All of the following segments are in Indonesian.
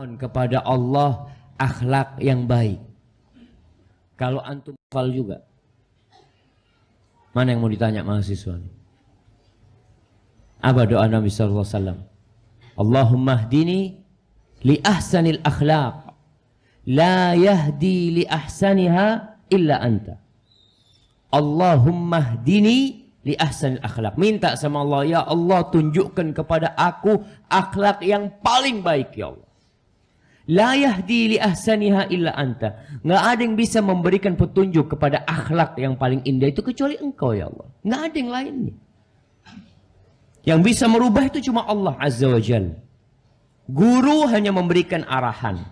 mohon kepada Allah akhlak yang baik. Kalau antum hafal juga. Mana yang mau ditanya mahasiswa? Apa doa Nabi saw. Allahumma hdini li ahsanil akhlaq la yahdi li ahsaniha illa anta. Allahumma hdini li ahsanil akhlak. Minta sama Allah, ya Allah tunjukkan kepada aku akhlak yang paling baik ya Allah. La yahdi li ahsaniha illa anta. Nggak ada yang bisa memberikan petunjuk kepada akhlak yang paling indah itu kecuali engkau ya Allah. Nggak ada yang lainnya. Yang bisa merubah itu cuma Allah Azza wa Jal. Guru hanya memberikan arahan.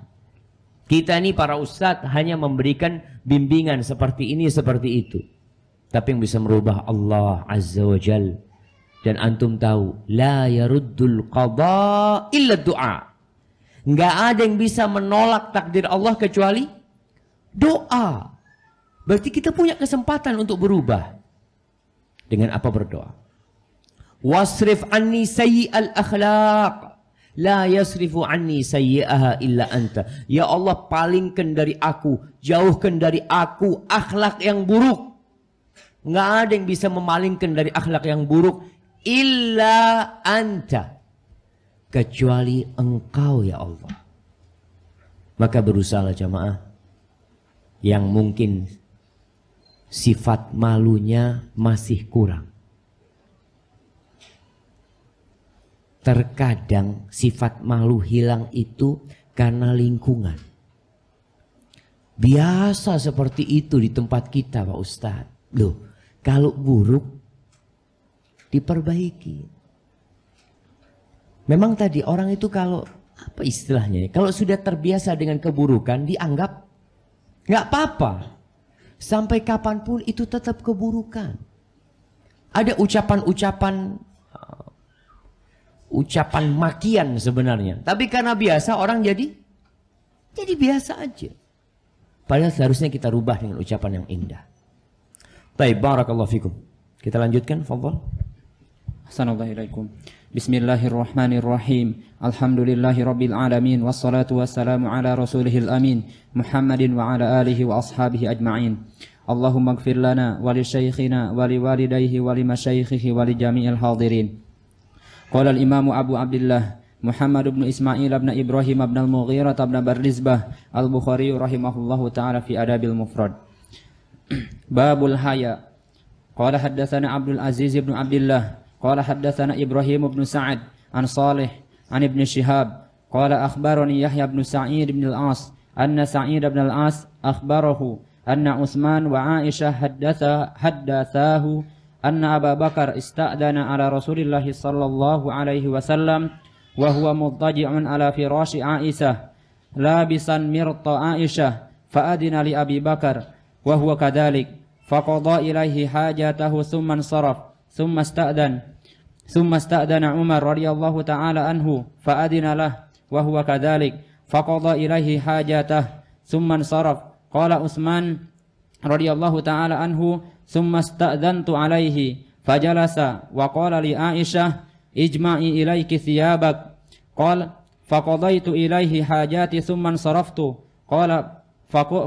Kita ini para ustadz hanya memberikan bimbingan seperti ini, seperti itu. Tapi yang bisa merubah Allah Azza wa Jal. Dan antum tahu, La yaruddul qadha illa du'a. Nggak ada yang bisa menolak takdir Allah kecuali doa. Berarti kita punya kesempatan untuk berubah. Dengan apa berdoa? Wasrif anni sayyi al akhlaq. La yasrifu anni sayyi'aha illa anta. Ya Allah palingkan dari aku. Jauhkan dari aku akhlak yang buruk. Nggak ada yang bisa memalingkan dari akhlak yang buruk. Illa anta kecuali engkau ya Allah. Maka berusaha jamaah yang mungkin sifat malunya masih kurang. Terkadang sifat malu hilang itu karena lingkungan. Biasa seperti itu di tempat kita Pak Ustadz. Loh, kalau buruk diperbaiki. Memang tadi orang itu kalau apa istilahnya? Ya, kalau sudah terbiasa dengan keburukan dianggap nggak apa-apa. Sampai kapanpun itu tetap keburukan. Ada ucapan-ucapan uh, ucapan makian sebenarnya. Tapi karena biasa orang jadi jadi biasa aja. Padahal seharusnya kita rubah dengan ucapan yang indah. Baik, barakallahu fikum. Kita lanjutkan, Fadhol. Assalamualaikum. Bismillahirrahmanirrahim. Alhamdulillahirabbil alamin wassalatu wassalamu ala rasulihil amin Muhammadin wa ala alihi wa ashabihi ajma'in. Allahumma ighfir lana wa li shaykhina wa li walidayhi wa li wa li jami'il hadirin. Qala al-Imam Abu Abdullah Muhammad bin Ismail bin Ibrahim bin Al-Mughirah bin Barzizbah Al-Bukhari rahimahullahu taala fi Adabil Mufrad. Babul Haya. Qala haddatsana Abdul Aziz bin Abdullah قال حدثنا إبراهيم بن سعد عن صالح عن ابن شهاب قال أخبرني يحيى بن سعيد بن العاص أن سعيد بن العاص أخبره أن عثمان وعائشة حدث حدثاه أن أبا بكر استأذن على رسول الله صلى الله عليه وسلم وهو مضطجع على فراش عائشة لابسا مرط عائشة فأذن لأبي بكر وهو كذلك فقضى إليه حاجته ثم انصرف ثم استأذن ثم استأذن عمر رضي الله تعالى عنه فأذن له وهو كذلك فقضى إليه حاجته ثم انصرف قال عثمان رضي الله تعالى عنه ثم استأذنت عليه فجلس وقال لعائشة اجمعي إليك ثيابك قال فقضيت إليه حاجاتي ثم انصرفت قال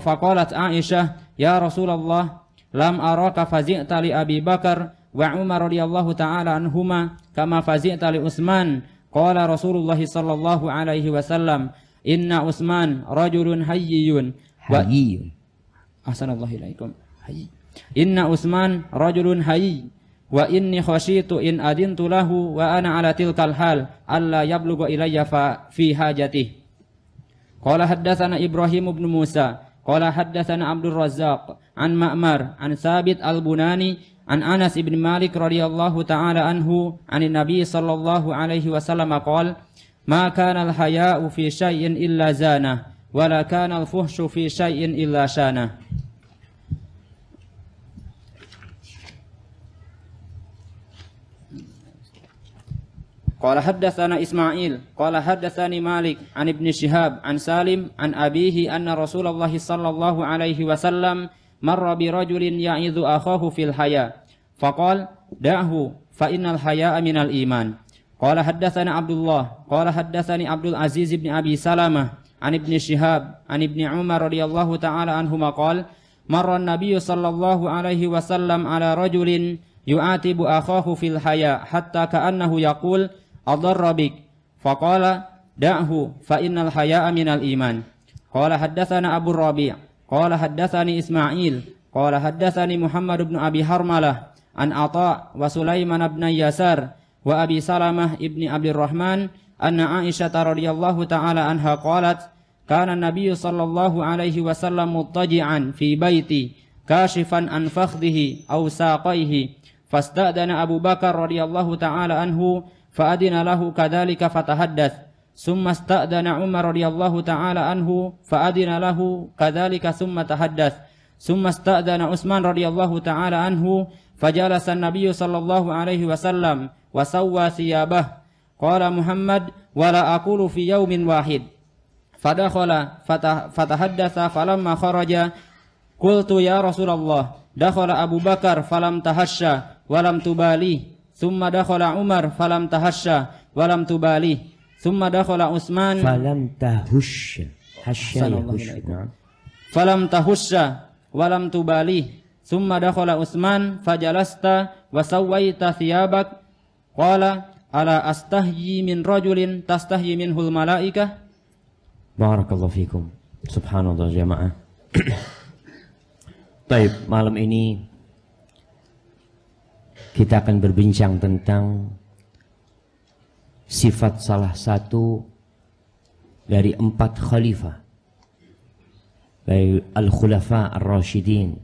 فقالت عائشة يا رسول الله لم أراك فزئت لأبي بكر wa Umar radhiyallahu taala anhuma kama fazi'ta li Utsman qala Rasulullah sallallahu alaihi wasallam inna Utsman rajulun hayyun hayyun ahsanallahu ilaikum hayy inna Utsman rajulun hayy wa inni khashitu in adintu lahu wa ana ala tilkal hal alla yablugu ilayya fa fi hajatih qala haddatsana ibrahim ibn musa qala haddatsana abdul razzaq an ma'mar an sabit al bunani عن أنس بن مالك رضي الله تعالى عنه عن النبي صلى الله عليه وسلم قال ما كان الحياء في شيء إلا زانه ولا كان الفحش في شيء إلا شانه قال حدثنا إسماعيل قال حدثني مالك عن ابن شهاب عن سالم عن أبيه أن رسول الله صلى الله عليه وسلم مر برجل يعيذ أخاه في الحياة Faqal da'hu fa innal haya'a minal iman. Qala haddatsana Abdullah, qala haddatsani Abdul Aziz ibn Abi Salamah an ibni Shihab an ibni Umar radhiyallahu taala anhuma qala marra an-nabiy sallallahu alaihi wasallam ala rajulin yu'atibu akhahu fil haya hatta ka'annahu yaqul adarra bik faqala da'hu fa innal haya'a minal iman qala haddatsana Abu Rabi' qala haddatsani Ismail qala haddatsani Muhammad ibn Abi Harmalah an Atha wa Sulaiman bin Yasar wa Abi Salamah ibni Abdurrahman anna Aisyah radhiyallahu taala anha qalat kana Nabi sallallahu alaihi wasallam muttaji'an fi baiti kashifan an fakhdhihi aw saqaihi fastadana Abu Bakar radhiyallahu taala anhu فأدن له كذلك فتحدث ثم استأذن عمر رضي الله تعالى عنه فأدن له كذلك ثم تحدث ثم استأذن عثمان رضي الله تعالى عنه Fajalasan Nabi sallallahu alaihi wasallam wasawwa siyabah. Qala Muhammad wa fi yaumin wahid. Fadakhala fatahaddatsa falamma kharaja qultu ya Rasulullah dakhala Abu Bakar falam tahassha walam tubali thumma dakhala Umar falam tahassha walam tubali thumma dakhala Utsman falam tahussha hasya falam tahussha walam tubali Summa dakhala Utsman fajalasta wa sawwaita thiyabak. Qala ala astahyi min rajulin tastahyi minhul malaikah. Barakallahu fikum. Subhanallah jamaah. Baik, malam ini kita akan berbincang tentang sifat salah satu dari empat khalifah dari al-khulafa ar-rasyidin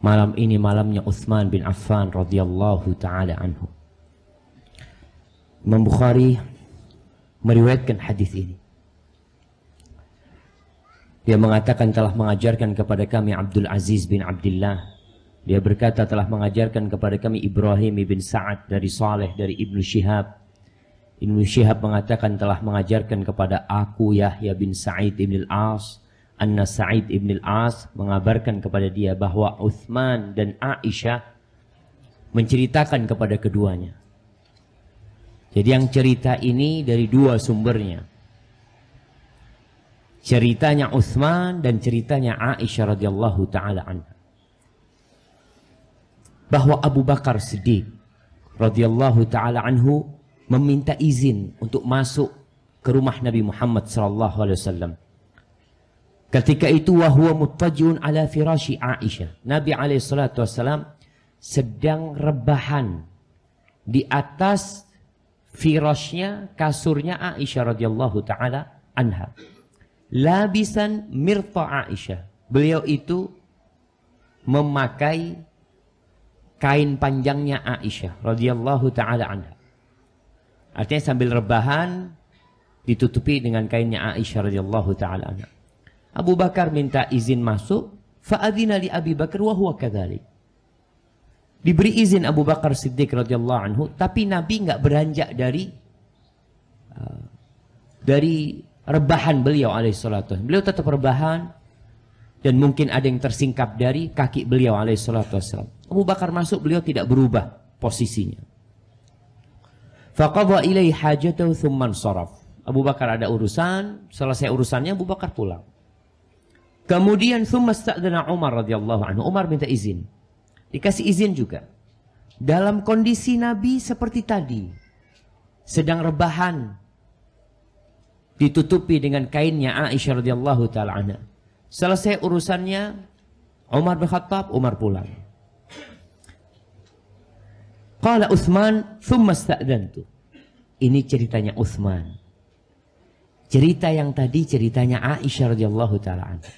Malam ini malamnya Utsman bin Affan radhiyallahu taala anhu. Imam Bukhari meriwayatkan hadis ini. Dia mengatakan telah mengajarkan kepada kami Abdul Aziz bin Abdullah. Dia berkata telah mengajarkan kepada kami Ibrahim bin Sa'ad dari Saleh dari Ibnu Syihab. Ibnu Syihab mengatakan telah mengajarkan kepada aku Yahya bin Sa'id bin Al-As Anna Sa'id ibn al-As mengabarkan kepada dia bahwa Uthman dan Aisyah menceritakan kepada keduanya. Jadi yang cerita ini dari dua sumbernya. Ceritanya Uthman dan ceritanya Aisyah radhiyallahu taala anha. Bahwa Abu Bakar Siddiq radhiyallahu taala anhu meminta izin untuk masuk ke rumah Nabi Muhammad sallallahu alaihi wasallam Ketika itu wahwa muttajiun ala firashi Aisyah. Nabi alaihissalatu wassalam sedang rebahan di atas firasnya kasurnya Aisyah radhiyallahu taala anha. Labisan mirta Aisyah. Beliau itu memakai kain panjangnya Aisyah radhiyallahu taala anha. Artinya sambil rebahan ditutupi dengan kainnya Aisyah radhiyallahu taala anha. Abu Bakar minta izin masuk. Fa'adina li Abi Bakar wa huwa kadhalik. Diberi izin Abu Bakar Siddiq radhiyallahu anhu, tapi Nabi nggak beranjak dari uh, dari rebahan beliau alaihissalatu. Beliau tetap rebahan dan mungkin ada yang tersingkap dari kaki beliau alaihissalatu wassalam. Abu Bakar masuk, beliau tidak berubah posisinya. Faqadha ilai hajatahu thumman saraf. Abu Bakar ada urusan, selesai urusannya Abu Bakar pulang. Kemudian Umar radhiyallahu anhu. Umar minta izin. Dikasih izin juga. Dalam kondisi Nabi seperti tadi. Sedang rebahan. Ditutupi dengan kainnya Aisyah radhiyallahu taala anha. Selesai urusannya Umar bin Khattab, Umar pulang. Qala Uthman, thumma Ini ceritanya Uthman. Cerita yang tadi ceritanya Aisyah radhiyallahu taala anha.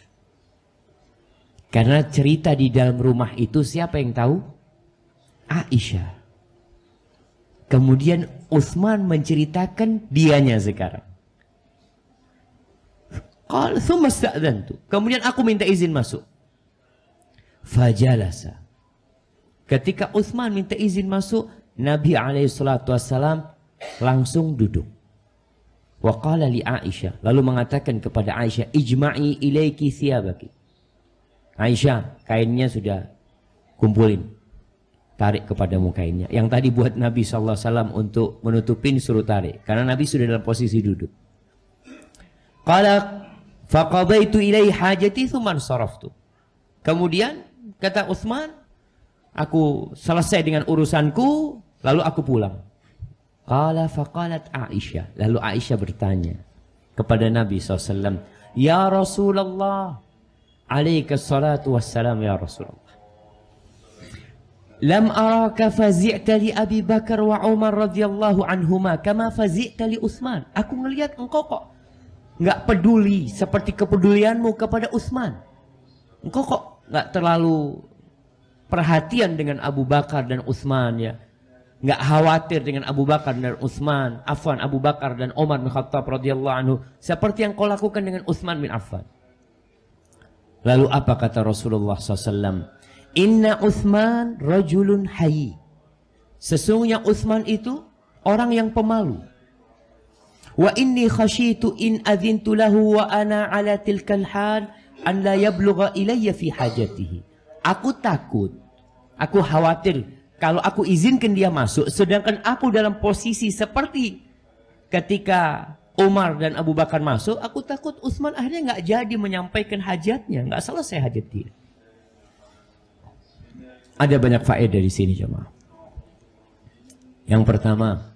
Karena cerita di dalam rumah itu siapa yang tahu? Aisyah. Kemudian Utsman menceritakan dianya sekarang. Qal Kemudian aku minta izin masuk. Fajalasa. Ketika Utsman minta izin masuk, Nabi alaihi salatu langsung duduk. Wa qala li Aisyah, lalu mengatakan kepada Aisyah, "Ijma'i ilaiki thiyabaki." Aisyah, kainnya sudah kumpulin. Tarik kepadamu kainnya. Yang tadi buat Nabi SAW untuk menutupin suruh tarik. Karena Nabi sudah dalam posisi duduk. Qala faqadaitu ilai hajati thuman saraftu. Kemudian kata Uthman, aku selesai dengan urusanku, lalu aku pulang. Qala faqalat Aisyah. Lalu Aisyah bertanya kepada Nabi SAW, Ya Rasulullah, alaika salatu wassalam ya Rasulullah. Lam araka fazi'ta li Abi Bakar wa Umar radhiyallahu anhuma kama fazi'ta li Utsman. Aku ngelihat engkau kok nggak peduli seperti kepedulianmu kepada Utsman. Engkau kok nggak terlalu perhatian dengan Abu Bakar dan Utsman ya. Nggak khawatir dengan Abu Bakar dan Utsman, Affan Abu Bakar dan Umar bin Khattab radhiyallahu anhu seperti yang kau lakukan dengan Utsman bin Affan. Lalu apa kata Rasulullah SAW? Inna Uthman rajulun hayi. Sesungguhnya Uthman itu orang yang pemalu. Wa inni khasyitu in adzintu lahu wa ana ala tilkal hal an la yablugha ilayya fi hajatihi. Aku takut, aku khawatir kalau aku izinkan dia masuk sedangkan aku dalam posisi seperti ketika Umar dan Abu Bakar masuk, aku takut Utsman akhirnya nggak jadi menyampaikan hajatnya, nggak selesai hajat dia. Ada banyak faedah di sini jemaah. Yang pertama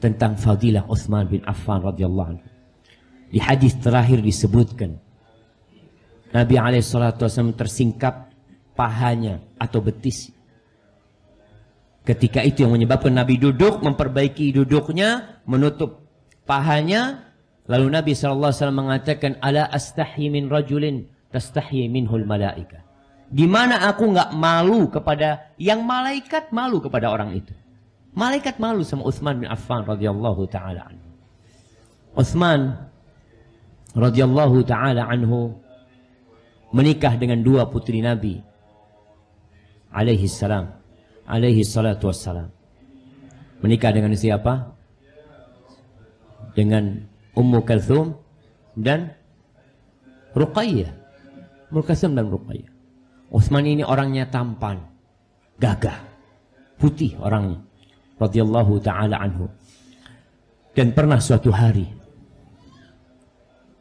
tentang fadilah Utsman bin Affan radhiyallahu anhu. Di hadis terakhir disebutkan Nabi alaihissalam tersingkap pahanya atau betis. Ketika itu yang menyebabkan Nabi duduk, memperbaiki duduknya, menutup pahanya lalu Nabi sallallahu alaihi wasallam mengatakan ala astahi min rajulin tastahi minhul malaika gimana aku nggak malu kepada yang malaikat malu kepada orang itu malaikat malu sama Utsman bin Affan radhiyallahu taala anhu Utsman radhiyallahu taala anhu menikah dengan dua putri Nabi alaihi salam alaihi salatu wassalam menikah dengan siapa dengan Ummu Kalthum dan Ruqayyah. Mulkasim dan Ruqayyah. Utsman ini orangnya tampan, gagah, putih orangnya. Radiyallahu ta'ala anhu. Dan pernah suatu hari,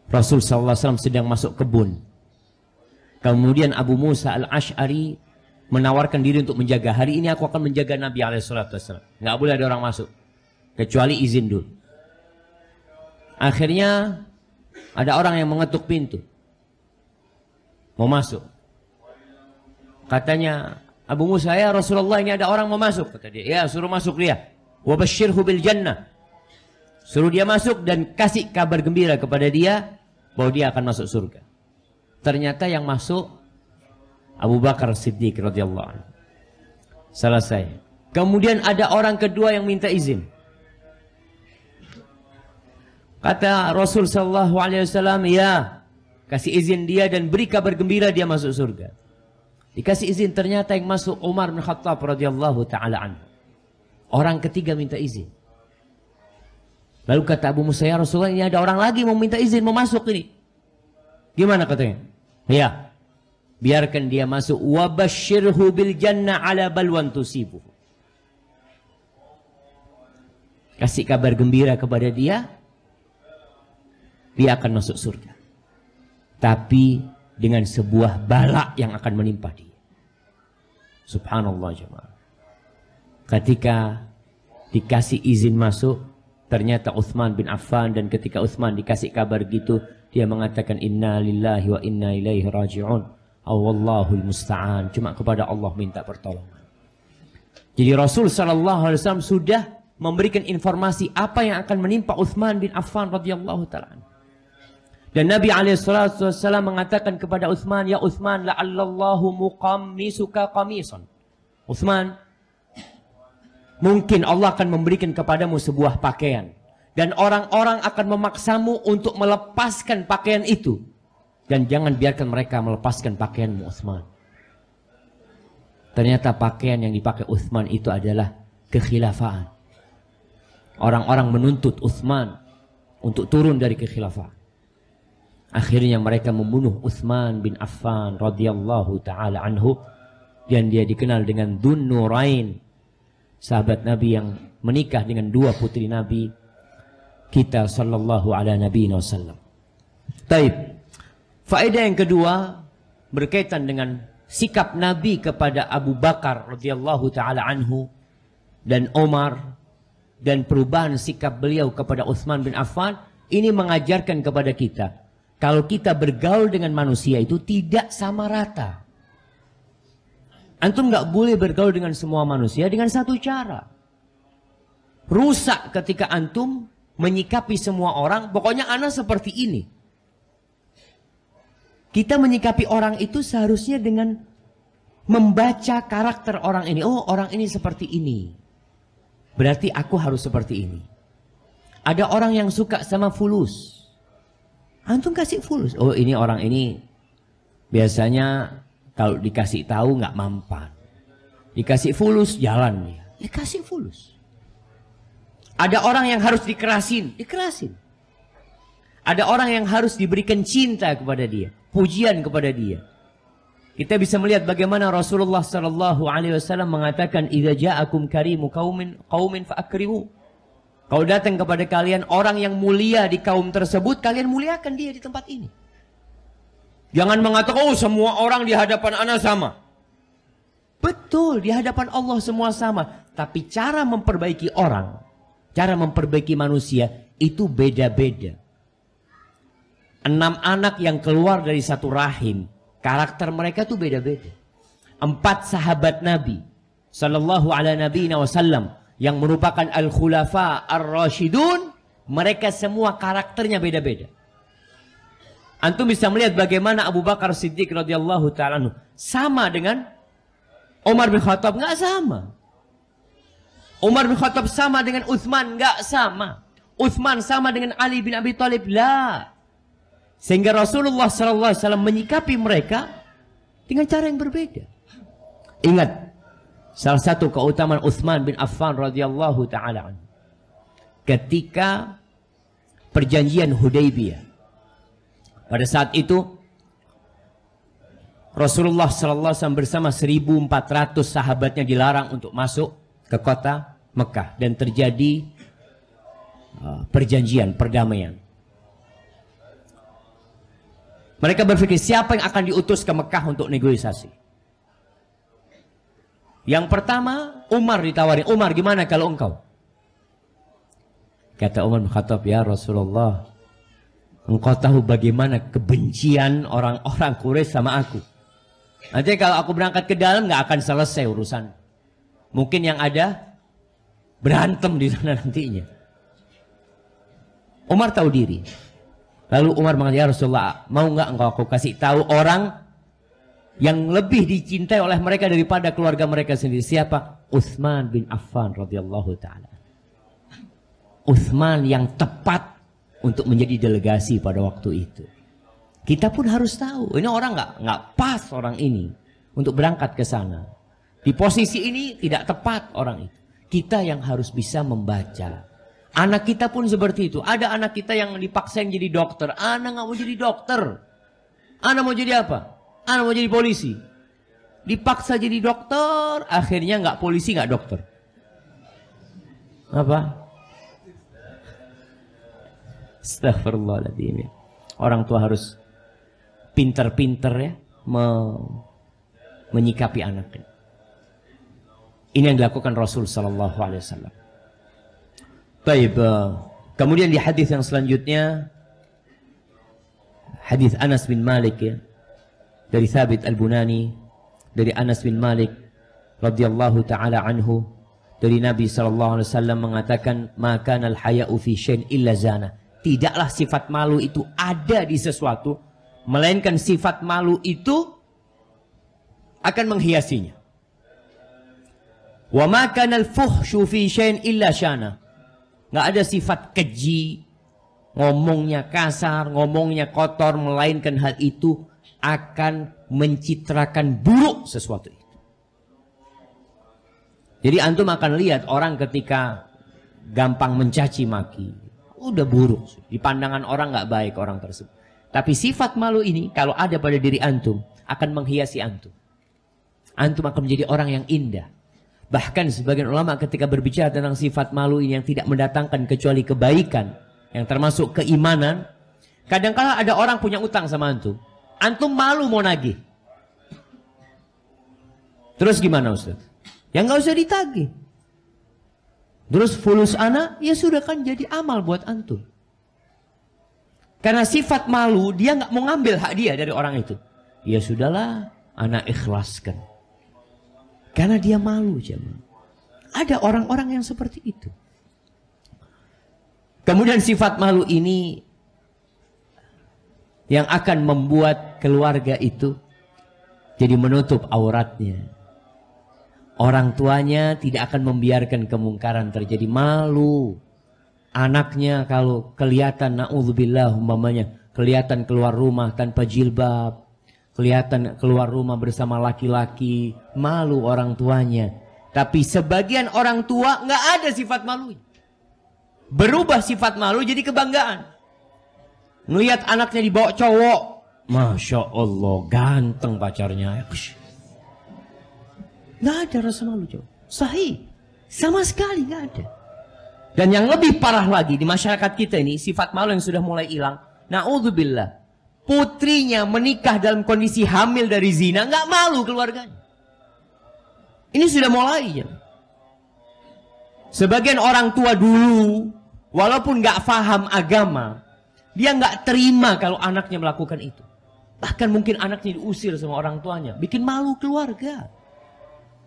Rasul Sallallahu Alaihi Wasallam sedang masuk kebun. Kemudian Abu Musa al-Ash'ari menawarkan diri untuk menjaga. Hari ini aku akan menjaga Nabi Alaihi Wasallam. boleh ada orang masuk. Kecuali izin dulu. Akhirnya ada orang yang mengetuk pintu. Mau masuk. Katanya, Abu Musa, ya Rasulullah ini ada orang mau masuk. Kata dia, ya suruh masuk dia. Wabashirhu bil jannah. Suruh dia masuk dan kasih kabar gembira kepada dia bahwa dia akan masuk surga. Ternyata yang masuk Abu Bakar Siddiq radhiyallahu anhu. Selesai. Kemudian ada orang kedua yang minta izin. Kata Rasul sallallahu alaihi wasallam, "Ya, kasih izin dia dan beri kabar gembira dia masuk surga." Dikasih izin ternyata yang masuk Umar bin Khattab radhiyallahu taala anhu. Orang ketiga minta izin. Lalu kata Abu Musa, "Ya Rasulullah, ini ada orang lagi mau minta izin mau masuk ini." Gimana katanya? "Ya, biarkan dia masuk wa basyirhu bil jannah ala balwan tusibu kasih kabar gembira kepada dia dia akan masuk surga. Tapi dengan sebuah balak yang akan menimpa dia. Subhanallah jemaah. Ketika dikasih izin masuk, ternyata Uthman bin Affan dan ketika Uthman dikasih kabar gitu, dia mengatakan inna lillahi wa inna ilaihi raji'un. Allahul musta'an. Cuma kepada Allah minta pertolongan. Jadi Rasul saw sudah memberikan informasi apa yang akan menimpa Uthman bin Affan radhiyallahu taala dan Nabi SAW mengatakan kepada Uthman, Ya Uthman, la'allallahu muqammisuka qamison. Uthman, mungkin Allah akan memberikan kepadamu sebuah pakaian. Dan orang-orang akan memaksamu untuk melepaskan pakaian itu. Dan jangan biarkan mereka melepaskan pakaianmu Uthman. Ternyata pakaian yang dipakai Uthman itu adalah kekhilafaan. Orang-orang menuntut Uthman untuk turun dari kekhilafaan. Akhirnya mereka membunuh Uthman bin Affan radhiyallahu taala anhu dan dia dikenal dengan Dun Nurain, sahabat Nabi yang menikah dengan dua putri Nabi kita sallallahu ala wasallam. Taib. Faedah yang kedua berkaitan dengan sikap Nabi kepada Abu Bakar radhiyallahu taala anhu dan Omar dan perubahan sikap beliau kepada Uthman bin Affan ini mengajarkan kepada kita kalau kita bergaul dengan manusia itu tidak sama rata. Antum nggak boleh bergaul dengan semua manusia dengan satu cara. Rusak ketika antum menyikapi semua orang, pokoknya anak seperti ini. Kita menyikapi orang itu seharusnya dengan membaca karakter orang ini. Oh, orang ini seperti ini. Berarti aku harus seperti ini. Ada orang yang suka sama fulus. Antum kasih fulus. Oh ini orang ini biasanya kalau dikasih tahu nggak mampan. Dikasih fulus jalan dia. Dikasih fulus. Ada orang yang harus dikerasin, dikerasin. Ada orang yang harus diberikan cinta kepada dia, pujian kepada dia. Kita bisa melihat bagaimana Rasulullah Sallallahu Alaihi Wasallam mengatakan, "Idza ja'akum karimu kaumin kaumin fa'akrimu." Kalau datang kepada kalian orang yang mulia di kaum tersebut, kalian muliakan dia di tempat ini. Jangan mengatakan, oh semua orang di hadapan anak sama. Betul, di hadapan Allah semua sama. Tapi cara memperbaiki orang, cara memperbaiki manusia, itu beda-beda. Enam anak yang keluar dari satu rahim, karakter mereka tuh beda-beda. Empat sahabat Nabi, Sallallahu Alaihi wasallam, yang merupakan al-khulafa ar-rasyidun mereka semua karakternya beda-beda. Antum bisa melihat bagaimana Abu Bakar Siddiq radhiyallahu taala sama dengan Umar bin Khattab nggak sama. Umar bin Khattab sama dengan Uthman nggak sama. Uthman sama dengan Ali bin Abi Thalib lah. Sehingga Rasulullah SAW menyikapi mereka dengan cara yang berbeda. Ingat, Salah satu keutamaan Uthman bin Affan radhiyallahu taala ketika perjanjian Hudaybiyah. Pada saat itu Rasulullah sallallahu alaihi wasallam bersama 1400 sahabatnya dilarang untuk masuk ke kota Mekah dan terjadi uh, perjanjian perdamaian. Mereka berpikir siapa yang akan diutus ke Mekah untuk negosiasi? Yang pertama, Umar ditawarin. Umar, gimana kalau engkau? Kata Umar bin Khattab, ya Rasulullah, engkau tahu bagaimana kebencian orang-orang Quraisy sama aku. Nanti kalau aku berangkat ke dalam nggak akan selesai urusan. Mungkin yang ada berantem di sana nantinya. Umar tahu diri. Lalu Umar mengatakan, ya Rasulullah, mau nggak engkau aku kasih tahu orang yang lebih dicintai oleh mereka daripada keluarga mereka sendiri. Siapa? Utsman bin Affan radhiyallahu taala. Utsman yang tepat untuk menjadi delegasi pada waktu itu. Kita pun harus tahu, ini orang nggak nggak pas orang ini untuk berangkat ke sana. Di posisi ini tidak tepat orang itu. Kita yang harus bisa membaca. Anak kita pun seperti itu. Ada anak kita yang dipaksa yang jadi dokter. Anak nggak mau jadi dokter. Anak mau jadi apa? Anak mau jadi polisi. Dipaksa jadi dokter, akhirnya nggak polisi nggak dokter. Apa? Astagfirullahaladzim. Ya. Orang tua harus pinter-pinter ya me menyikapi anaknya. Ini yang dilakukan Rasul Sallallahu Alaihi Wasallam. Baik. Eh, kemudian di hadis yang selanjutnya hadis Anas bin Malik ya dari Thabit Al-Bunani, dari Anas bin Malik radhiyallahu taala anhu, dari Nabi sallallahu alaihi wasallam mengatakan, "Maka al-haya'u fi syai'in illa zana." Tidaklah sifat malu itu ada di sesuatu melainkan sifat malu itu akan menghiasinya. Wa ma kana al-fuhsyu fi syai'in illa syana. Enggak ada sifat keji, ngomongnya kasar, ngomongnya kotor melainkan hal itu akan mencitrakan buruk sesuatu itu. Jadi antum akan lihat orang ketika gampang mencaci maki, udah buruk di pandangan orang nggak baik orang tersebut. Tapi sifat malu ini kalau ada pada diri antum akan menghiasi antum. Antum akan menjadi orang yang indah. Bahkan sebagian ulama ketika berbicara tentang sifat malu ini yang tidak mendatangkan kecuali kebaikan yang termasuk keimanan, kadang -kadang ada orang punya utang sama antum antum malu mau nagih. Terus gimana Ustaz? Ya nggak usah ditagih. Terus fulus anak, ya sudah kan jadi amal buat antum. Karena sifat malu, dia nggak mau ngambil hak dia dari orang itu. Ya sudahlah, anak ikhlaskan. Karena dia malu jemaah. Ada orang-orang yang seperti itu. Kemudian sifat malu ini yang akan membuat keluarga itu jadi menutup auratnya. Orang tuanya tidak akan membiarkan kemungkaran terjadi malu. Anaknya kalau kelihatan na'udzubillah umpamanya kelihatan keluar rumah tanpa jilbab, kelihatan keluar rumah bersama laki-laki, malu orang tuanya. Tapi sebagian orang tua nggak ada sifat malu Berubah sifat malu jadi kebanggaan. Ngelihat anaknya dibawa cowok, Masya Allah, ganteng pacarnya. Nggak ada rasa malu jauh. Sahih. Sama sekali nggak ada. Dan yang lebih parah lagi di masyarakat kita ini, sifat malu yang sudah mulai hilang. Na'udzubillah. Putrinya menikah dalam kondisi hamil dari zina, nggak malu keluarganya. Ini sudah mulai ya. Sebagian orang tua dulu, walaupun nggak paham agama, dia nggak terima kalau anaknya melakukan itu. Bahkan mungkin anaknya diusir sama orang tuanya. Bikin malu keluarga.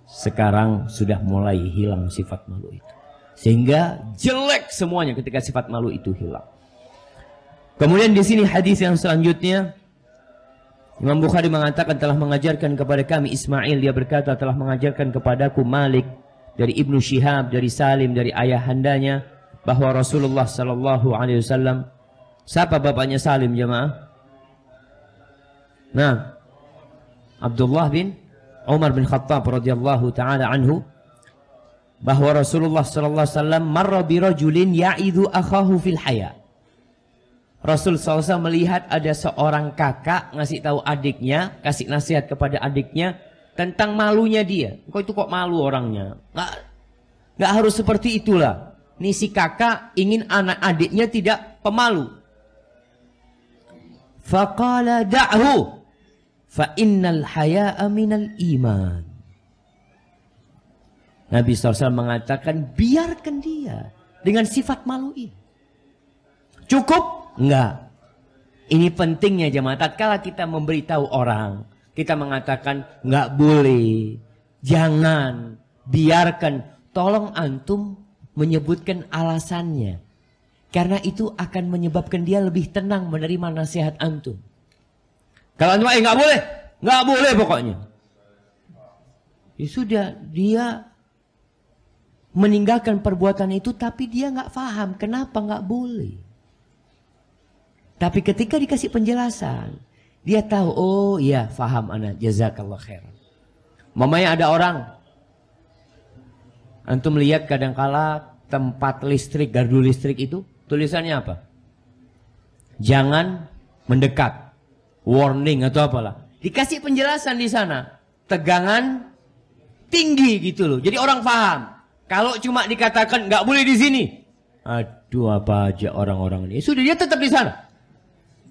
Sekarang sudah mulai hilang sifat malu itu. Sehingga jelek semuanya ketika sifat malu itu hilang. Kemudian di sini hadis yang selanjutnya Imam Bukhari mengatakan telah mengajarkan kepada kami Ismail dia berkata telah mengajarkan kepadaku Malik dari Ibnu Syihab dari Salim dari ayahandanya bahwa Rasulullah sallallahu alaihi wasallam siapa bapaknya Salim jemaah Nah, Abdullah bin Umar bin Khattab radhiyallahu taala anhu bahwa Rasulullah sallallahu alaihi wasallam marra bi rajulin ya'idu akhahu fil haya. Rasul SAW melihat ada seorang kakak ngasih tahu adiknya, kasih nasihat kepada adiknya tentang malunya dia. Kok itu kok malu orangnya? Nggak, nggak harus seperti itulah. Nih si kakak ingin anak adiknya tidak pemalu. Faqala da'hu. Fa innal haya'a minal iman. Nabi SAW mengatakan biarkan dia dengan sifat malu ini. Cukup? Enggak. Ini pentingnya jemaat. tatkala kita memberitahu orang, kita mengatakan enggak boleh, jangan, biarkan. Tolong antum menyebutkan alasannya. Karena itu akan menyebabkan dia lebih tenang menerima nasihat antum. Kalau cuma eh boleh, enggak boleh pokoknya. Ya sudah, dia meninggalkan perbuatan itu tapi dia enggak paham kenapa enggak boleh. Tapi ketika dikasih penjelasan, dia tahu, oh iya paham anak, jazakallah Mama Mamanya ada orang, antum lihat kadangkala tempat listrik, gardu listrik itu tulisannya apa? Jangan mendekat warning atau apalah. Dikasih penjelasan di sana. Tegangan tinggi gitu loh. Jadi orang paham. Kalau cuma dikatakan nggak boleh di sini. Aduh apa aja orang-orang ini. Ya sudah dia tetap di sana.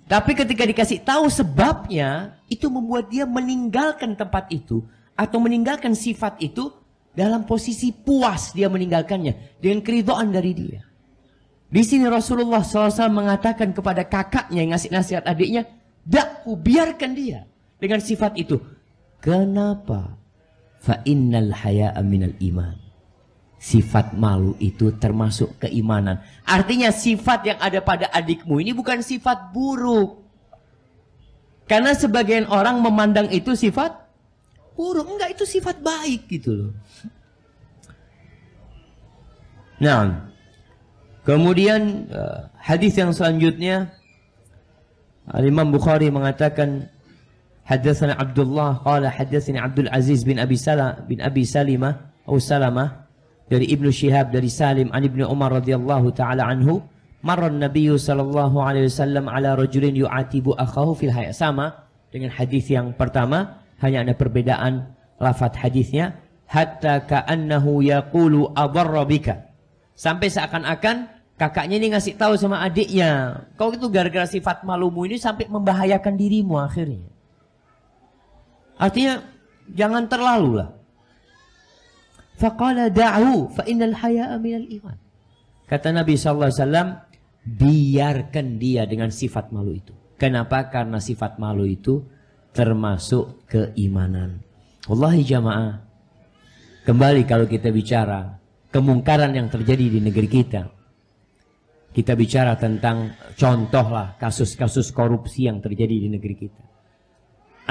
Tapi ketika dikasih tahu sebabnya, itu membuat dia meninggalkan tempat itu atau meninggalkan sifat itu dalam posisi puas dia meninggalkannya dengan keridoan dari dia. Di sini Rasulullah SAW mengatakan kepada kakaknya yang ngasih nasihat adiknya, ku biarkan dia dengan sifat itu. Kenapa? Fa innal haya'a minal iman. Sifat malu itu termasuk keimanan. Artinya sifat yang ada pada adikmu ini bukan sifat buruk. Karena sebagian orang memandang itu sifat buruk. Enggak, itu sifat baik gitu loh. Nah, kemudian eh, hadis yang selanjutnya Al-Imam Bukhari mengatakan Hadatsana Abdullah qala hadatsani Abdul Aziz bin Abi Salah bin Abi Salimah atau Salamah dari Ibnu Syihab dari Salim an Ibnu Umar radhiyallahu taala anhu marra Nabi sallallahu alaihi wasallam ala rajulin yu'atibu akhahu fil haya sama dengan hadis yang pertama hanya ada perbedaan lafaz hadisnya hatta ka'annahu yaqulu adarra bika sampai seakan-akan Kakaknya ini ngasih tahu sama adiknya. Kau itu gara-gara sifat malumu ini sampai membahayakan dirimu akhirnya. Artinya jangan terlalu lah. Faqala da'u fa innal haya'a minal iman. Kata Nabi sallallahu alaihi wasallam, biarkan dia dengan sifat malu itu. Kenapa? Karena sifat malu itu termasuk keimanan. Wallahi jamaah. Kembali kalau kita bicara kemungkaran yang terjadi di negeri kita kita bicara tentang contohlah kasus-kasus korupsi yang terjadi di negeri kita.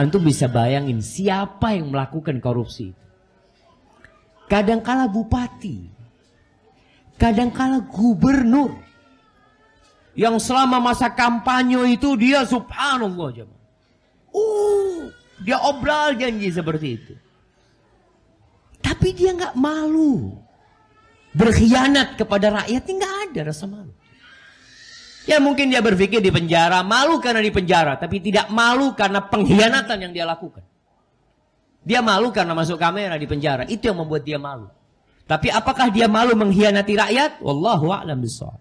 Antum bisa bayangin siapa yang melakukan korupsi itu. Kadangkala bupati, kadangkala gubernur. Yang selama masa kampanye itu dia subhanallah jaman, Uh, dia obral janji seperti itu. Tapi dia nggak malu berkhianat kepada rakyatnya nggak ada rasa malu. Ya mungkin dia berpikir di penjara, malu karena di penjara, tapi tidak malu karena pengkhianatan yang dia lakukan. Dia malu karena masuk kamera di penjara, itu yang membuat dia malu. Tapi apakah dia malu mengkhianati rakyat? Wallahu a'lam bishawab.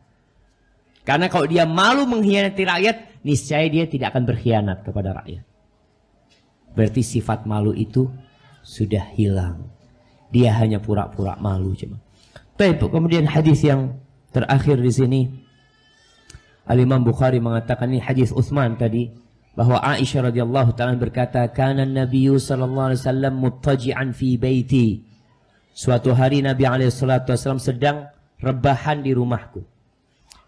Karena kalau dia malu mengkhianati rakyat, niscaya dia tidak akan berkhianat kepada rakyat. Berarti sifat malu itu sudah hilang. Dia hanya pura-pura malu cuma. Baik, kemudian hadis yang terakhir di sini Al Imam Bukhari mengatakan ini hadis Utsman tadi bahwa Aisyah radhiyallahu taala berkata kana Nabi sallallahu alaihi wasallam muttaji'an fi baiti Suatu hari Nabi alaihi salatu wasallam sedang rebahan di rumahku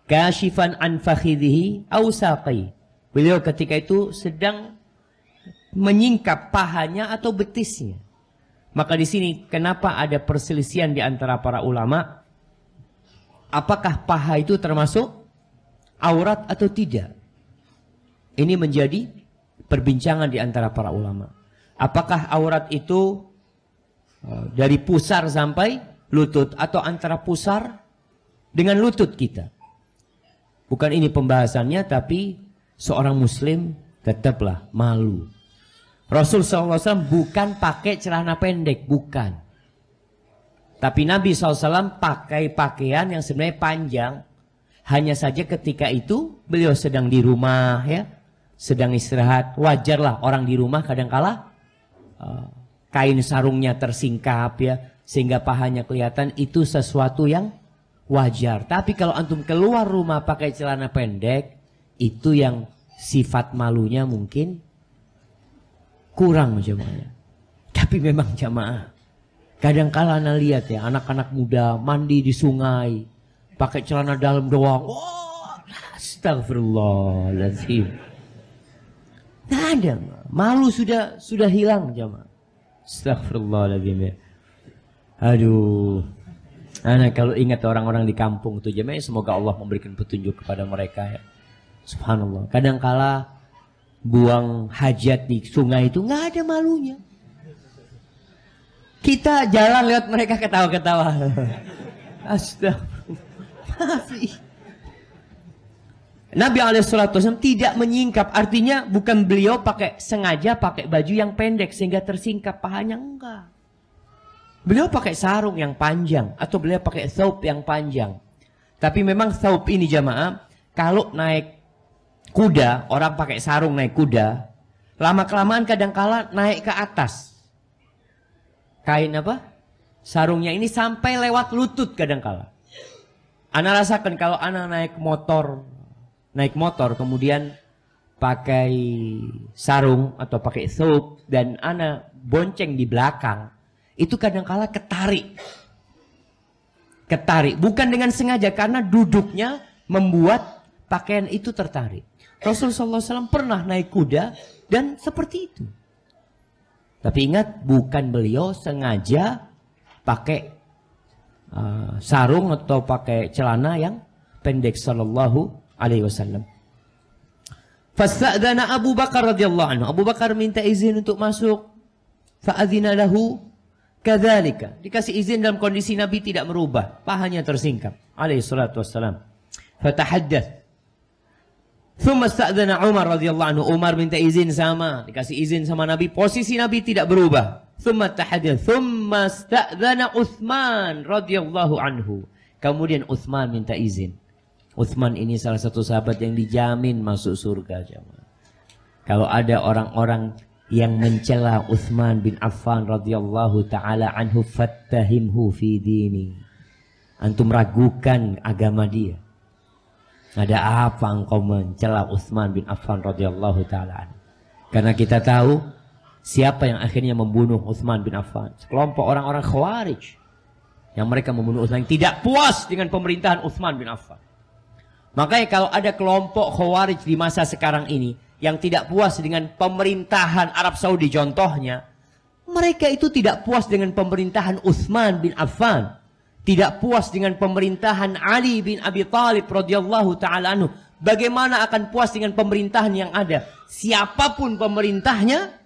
kashifan an fakhidhihi aw saqi Beliau ketika itu sedang menyingkap pahanya atau betisnya. Maka di sini kenapa ada perselisihan di antara para ulama? Apakah paha itu termasuk aurat atau tidak. Ini menjadi perbincangan di antara para ulama. Apakah aurat itu e, dari pusar sampai lutut atau antara pusar dengan lutut kita? Bukan ini pembahasannya tapi seorang muslim tetaplah malu. Rasul SAW bukan pakai celana pendek, bukan. Tapi Nabi SAW pakai pakaian yang sebenarnya panjang hanya saja ketika itu beliau sedang di rumah ya, sedang istirahat. Wajarlah orang di rumah kala uh, eh, kain sarungnya tersingkap ya, sehingga pahanya kelihatan itu sesuatu yang wajar. Tapi kalau antum keluar rumah pakai celana pendek, itu yang sifat malunya mungkin kurang jamaahnya. Tapi memang jamaah. kadang-kala anak lihat ya anak-anak muda mandi di sungai, pakai celana dalam doang. Oh, astagfirullahaladzim. Tidak ada. Malu sudah sudah hilang jamaah. Astagfirullahaladzim ya. Aduh. Anak kalau ingat orang-orang di kampung itu jemaah ya, semoga Allah memberikan petunjuk kepada mereka ya. Subhanallah. Kadangkala buang hajat di sungai itu nggak ada malunya. Kita jalan lihat mereka ketawa-ketawa. Astagfirullah. Nabi Nabi Alaihissalam tidak menyingkap, artinya bukan beliau pakai sengaja pakai baju yang pendek sehingga tersingkap pahanya enggak. Beliau pakai sarung yang panjang atau beliau pakai saub yang panjang. Tapi memang saub ini jamaah kalau naik kuda orang pakai sarung naik kuda lama kelamaan kadangkala naik ke atas kain apa sarungnya ini sampai lewat lutut kadangkala Ana rasakan kalau Ana naik motor, naik motor kemudian pakai sarung atau pakai soap dan Ana bonceng di belakang, itu kadangkala ketarik. Ketarik, bukan dengan sengaja karena duduknya membuat pakaian itu tertarik. Rasulullah SAW pernah naik kuda dan seperti itu. Tapi ingat, bukan beliau sengaja pakai Eh, sarung atau pakai celana yang pendek sallallahu alaihi wasallam. Fastadzana Abu Bakar radhiyallahu anhu. Abu Bakar minta izin untuk masuk. Fa'adzina lahu kadzalika. Dikasih izin dalam kondisi Nabi tidak merubah, pahanya tersingkap. Alaihi salatu wassalam. Fatahaddath. Thumma sta'dzana Umar radhiyallahu anhu. Umar minta izin sama, dikasih izin sama Nabi. Posisi Nabi tidak berubah. Thumma tahadil. Thumma sta'zana Uthman radhiyallahu anhu. Kemudian Uthman minta izin. Uthman ini salah satu sahabat yang dijamin masuk surga. Jamaah. Kalau ada orang-orang yang mencela Uthman bin Affan radhiyallahu taala anhu fattahimhu fi dini. Antum ragukan agama dia. Ada apa engkau mencela Uthman bin Affan radhiyallahu taala Karena kita tahu Siapa yang akhirnya membunuh Uthman bin Affan? Sekelompok orang-orang Khawarij yang mereka membunuh Uthman yang tidak puas dengan pemerintahan Uthman bin Affan. Makanya kalau ada kelompok Khawarij di masa sekarang ini yang tidak puas dengan pemerintahan Arab Saudi contohnya, mereka itu tidak puas dengan pemerintahan Uthman bin Affan, tidak puas dengan pemerintahan Ali bin Abi Thalib radhiyallahu taala anhu. Bagaimana akan puas dengan pemerintahan yang ada? Siapapun pemerintahnya,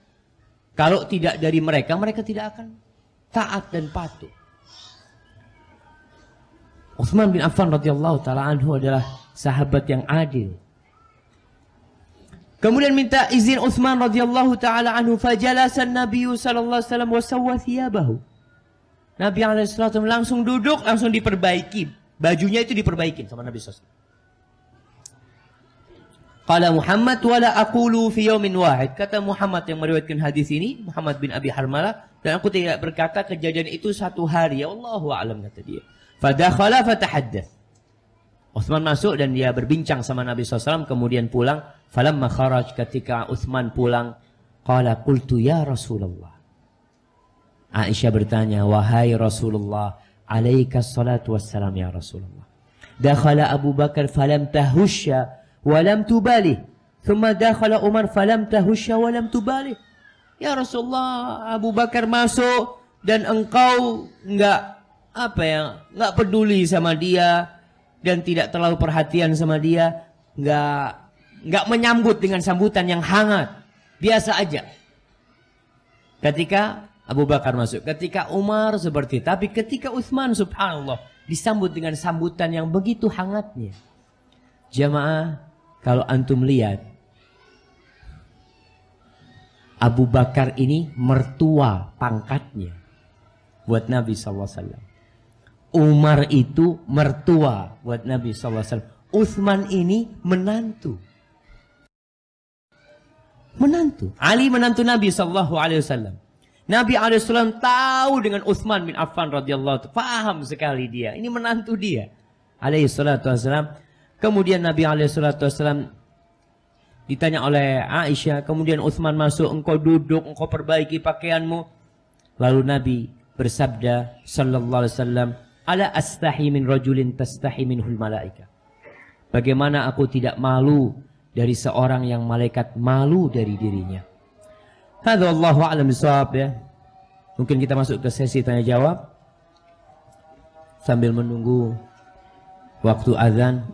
kalau tidak dari mereka, mereka tidak akan taat dan patuh. Uthman bin Affan radhiyallahu taala anhu adalah sahabat yang adil. Kemudian minta izin Uthman radhiyallahu taala anhu fajalasan Nabi sallallahu alaihi wasallam Nabi alaihi langsung duduk, langsung diperbaiki. Bajunya itu diperbaiki sama Nabi sallallahu Qala Muhammad wala aqulu fi yaumin wahid. Kata Muhammad yang meriwayatkan hadis ini, Muhammad bin Abi Harmalah, dan aku tidak berkata kejadian itu satu hari. Ya Allahu a'lam kata dia. Fadakhala fatahaddath. Utsman masuk dan dia berbincang sama Nabi SAW kemudian pulang. Falamma kharaj ketika Utsman pulang, qala qultu ya Rasulullah. Aisyah bertanya, "Wahai Rasulullah, alaika salatu wassalam ya Rasulullah." Dakhala Abu Bakar falam tahusya walam tubali. Thumma kalau Umar falam tahusya walam balik, Ya Rasulullah, Abu Bakar masuk dan engkau enggak apa ya, enggak peduli sama dia dan tidak terlalu perhatian sama dia, enggak enggak menyambut dengan sambutan yang hangat, biasa aja. Ketika Abu Bakar masuk, ketika Umar seperti, tapi ketika Uthman subhanallah disambut dengan sambutan yang begitu hangatnya. Jamaah kalau antum lihat Abu Bakar ini mertua pangkatnya buat Nabi SAW. Umar itu mertua buat Nabi SAW. Uthman ini menantu. Menantu. Ali menantu Nabi SAW. Nabi SAW tahu dengan Uthman bin Affan radhiyallahu paham sekali dia. Ini menantu dia. Alaihi salatu wassalam. Kemudian Nabi Alaihissalam ditanya oleh Aisyah. Kemudian Uthman masuk, engkau duduk, engkau perbaiki pakaianmu. Lalu Nabi bersabda Sallallahu Alaihi Wasallam, Ala astahi min rajulin tastahi minhul malaika. Bagaimana aku tidak malu dari seorang yang malaikat malu dari dirinya. Hadha wallahu a'lam sahab ya. Mungkin kita masuk ke sesi tanya jawab sambil menunggu waktu azan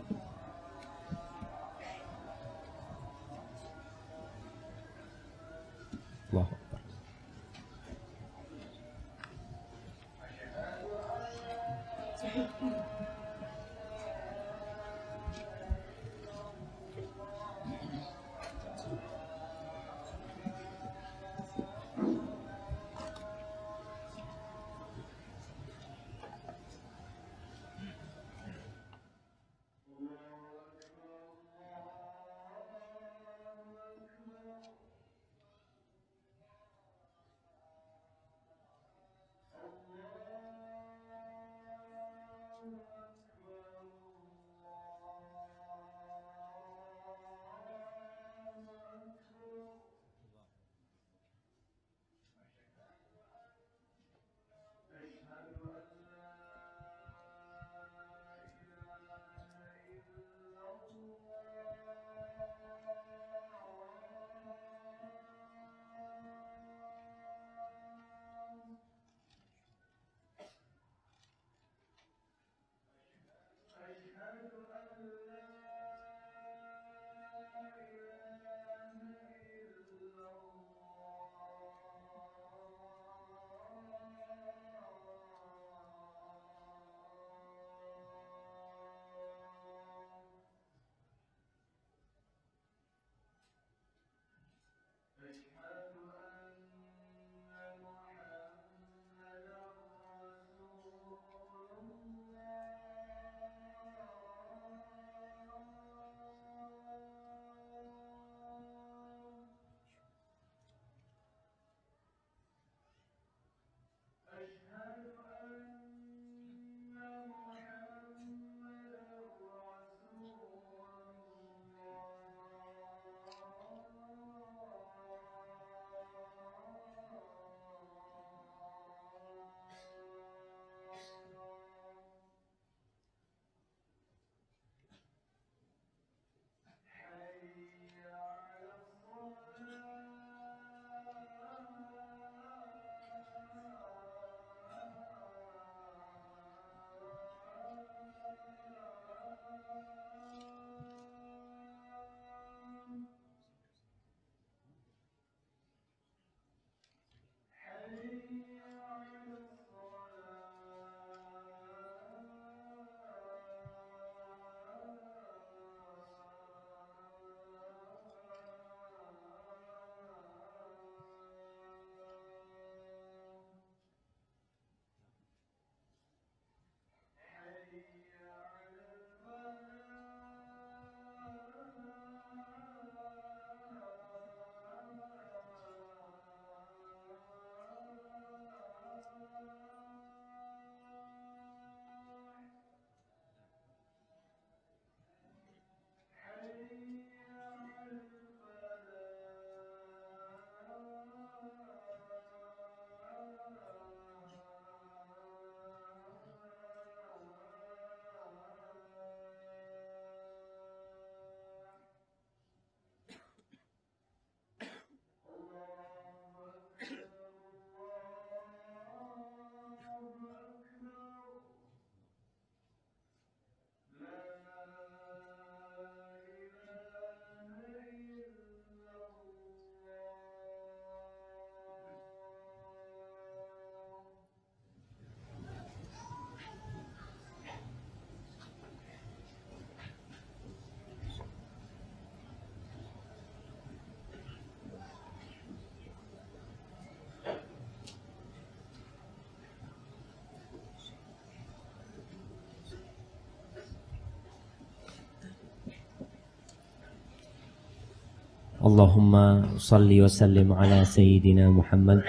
Allahumma salli wa sallim ala Sayyidina Muhammad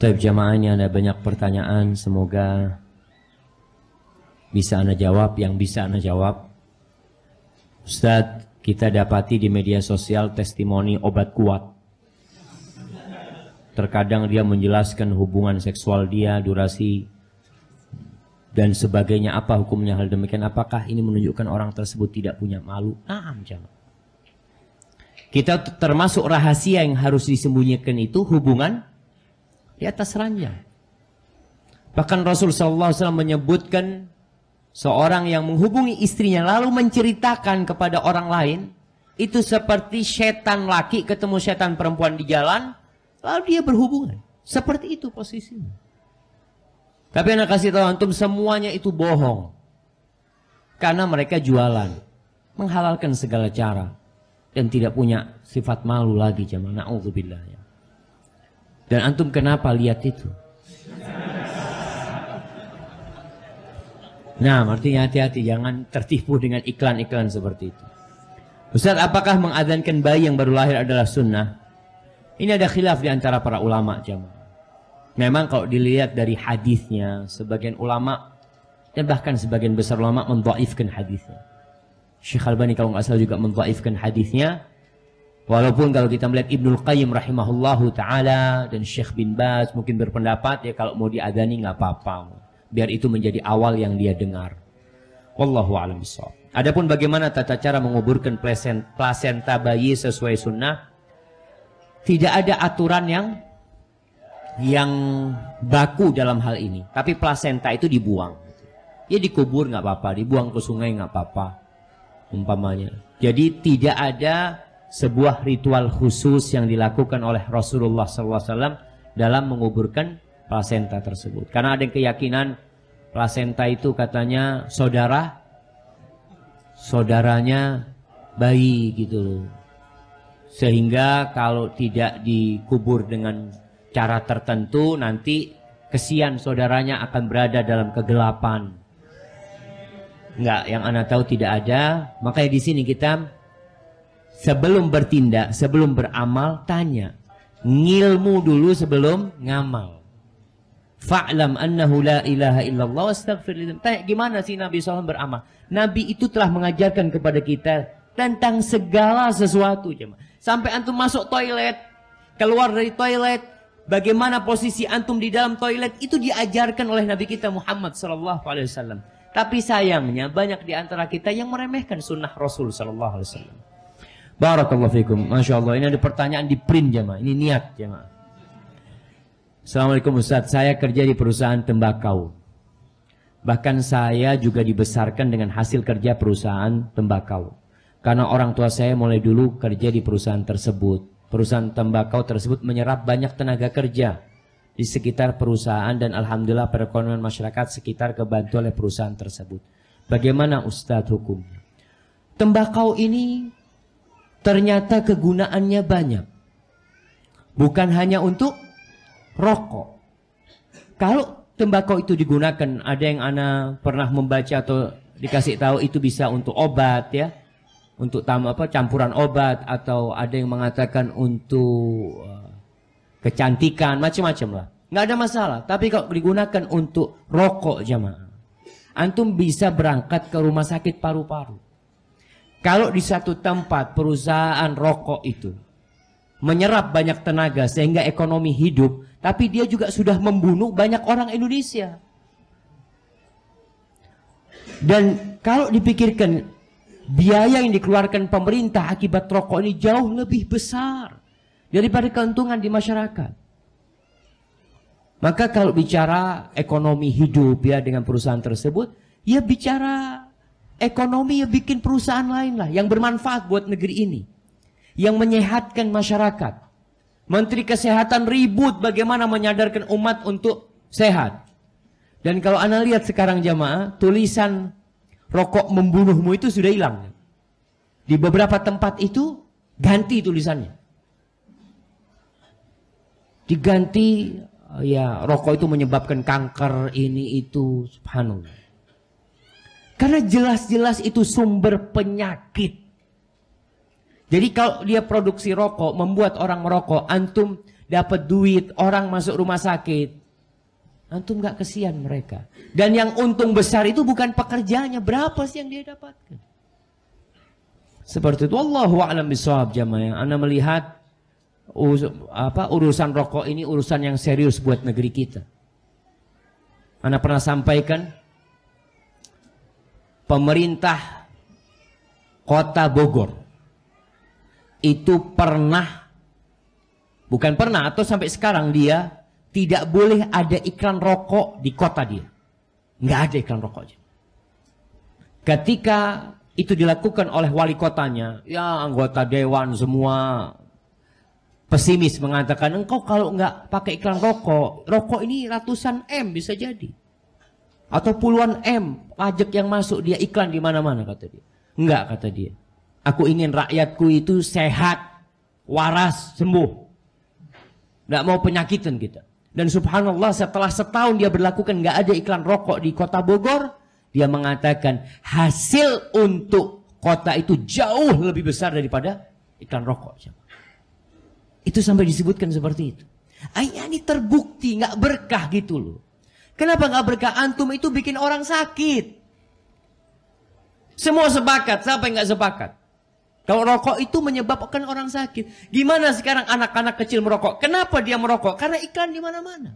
Taib jamaahnya ada banyak pertanyaan Semoga bisa Anda jawab yang bisa Anda jawab Ustadz kita dapati di media sosial testimoni obat kuat Terkadang dia menjelaskan hubungan seksual dia, durasi dan sebagainya apa hukumnya hal demikian apakah ini menunjukkan orang tersebut tidak punya malu naam jamaah kita termasuk rahasia yang harus disembunyikan itu hubungan di atas ranjang. Bahkan Rasul SAW menyebutkan seorang yang menghubungi istrinya lalu menceritakan kepada orang lain itu seperti setan laki ketemu setan perempuan di jalan lalu dia berhubungan. Seperti itu posisinya. Tapi anak kasih tahu antum semuanya itu bohong. Karena mereka jualan. Menghalalkan segala cara dan tidak punya sifat malu lagi jamaah naudzubillah ya. Dan antum kenapa lihat itu? Nah, artinya hati-hati jangan tertipu dengan iklan-iklan seperti itu. Ustaz, apakah mengadzankan bayi yang baru lahir adalah sunnah? Ini ada khilaf di antara para ulama jamaah. Memang kalau dilihat dari hadisnya, sebagian ulama dan bahkan sebagian besar ulama mendhaifkan hadisnya. Syekh Albani kalau nggak salah juga mendhaifkan hadisnya. Walaupun kalau kita melihat Ibnu Qayyim rahimahullahu taala dan Syekh bin Baz mungkin berpendapat ya kalau mau diadani nggak apa-apa. Biar itu menjadi awal yang dia dengar. Wallahu a'lam Adapun bagaimana tata cara menguburkan plasenta bayi sesuai sunnah, tidak ada aturan yang yang baku dalam hal ini. Tapi plasenta itu dibuang. Ya dikubur nggak apa-apa, dibuang ke sungai nggak apa-apa umpamanya. Jadi tidak ada sebuah ritual khusus yang dilakukan oleh Rasulullah SAW dalam menguburkan plasenta tersebut. Karena ada keyakinan plasenta itu katanya saudara saudaranya bayi gitu loh. Sehingga kalau tidak dikubur dengan cara tertentu nanti kesian saudaranya akan berada dalam kegelapan. Enggak, yang anak tahu tidak ada. Makanya di sini kita sebelum bertindak, sebelum beramal tanya. Ngilmu dulu sebelum ngamal. Fa'lam annahu la ilaha illallah Tanya gimana sih Nabi SAW beramal? Nabi itu telah mengajarkan kepada kita tentang segala sesuatu. Sampai antum masuk toilet, keluar dari toilet, bagaimana posisi antum di dalam toilet itu diajarkan oleh Nabi kita Muhammad saw tapi sayangnya banyak di antara kita yang meremehkan sunnah Rasul Shallallahu Alaihi Wasallam. Barakallahu fikum. Masya Allah. Ini ada pertanyaan di print jemaah. Ini niat jemaah. Assalamualaikum Ustaz. Saya kerja di perusahaan tembakau. Bahkan saya juga dibesarkan dengan hasil kerja perusahaan tembakau. Karena orang tua saya mulai dulu kerja di perusahaan tersebut. Perusahaan tembakau tersebut menyerap banyak tenaga kerja di sekitar perusahaan dan alhamdulillah perekonomian masyarakat sekitar kebantu oleh perusahaan tersebut. Bagaimana Ustadz hukum Tembakau ini ternyata kegunaannya banyak. Bukan hanya untuk rokok. Kalau tembakau itu digunakan, ada yang anak pernah membaca atau dikasih tahu itu bisa untuk obat ya. Untuk tam apa campuran obat atau ada yang mengatakan untuk eh, kecantikan, macam-macam lah. Nggak ada masalah. Tapi kalau digunakan untuk rokok jamaah, antum bisa berangkat ke rumah sakit paru-paru. Kalau di satu tempat perusahaan rokok itu menyerap banyak tenaga sehingga ekonomi hidup, tapi dia juga sudah membunuh banyak orang Indonesia. Dan kalau dipikirkan biaya yang dikeluarkan pemerintah akibat rokok ini jauh lebih besar daripada keuntungan di masyarakat. Maka kalau bicara ekonomi hidup ya dengan perusahaan tersebut, ya bicara ekonomi ya bikin perusahaan lain lah yang bermanfaat buat negeri ini. Yang menyehatkan masyarakat. Menteri Kesehatan ribut bagaimana menyadarkan umat untuk sehat. Dan kalau Anda lihat sekarang jamaah, tulisan rokok membunuhmu itu sudah hilang. Di beberapa tempat itu ganti tulisannya diganti uh, ya rokok itu menyebabkan kanker ini itu subhanallah. Karena jelas-jelas itu sumber penyakit. Jadi kalau dia produksi rokok, membuat orang merokok, antum dapat duit, orang masuk rumah sakit. Antum gak kesian mereka. Dan yang untung besar itu bukan pekerjaannya, berapa sih yang dia dapatkan. Seperti itu, Allahu a'lam bisawab jamaah. Anda melihat us, apa urusan rokok ini urusan yang serius buat negeri kita. Anda pernah sampaikan pemerintah kota Bogor itu pernah bukan pernah atau sampai sekarang dia tidak boleh ada iklan rokok di kota dia. Nggak ada iklan rokoknya. Ketika itu dilakukan oleh wali kotanya, ya anggota dewan semua pesimis mengatakan engkau kalau nggak pakai iklan rokok, rokok ini ratusan M bisa jadi. Atau puluhan M pajak yang masuk dia iklan di mana-mana kata dia. Enggak kata dia. Aku ingin rakyatku itu sehat, waras, sembuh. nggak mau penyakitan kita. Dan subhanallah setelah setahun dia berlakukan nggak ada iklan rokok di kota Bogor. Dia mengatakan hasil untuk kota itu jauh lebih besar daripada iklan rokok. Siapa? Itu sampai disebutkan seperti itu. Ayah ya, ini terbukti nggak berkah gitu loh. Kenapa nggak berkah antum itu bikin orang sakit? Semua sepakat, siapa yang nggak sepakat? Kalau rokok itu menyebabkan orang sakit. Gimana sekarang anak-anak kecil merokok? Kenapa dia merokok? Karena iklan di mana-mana.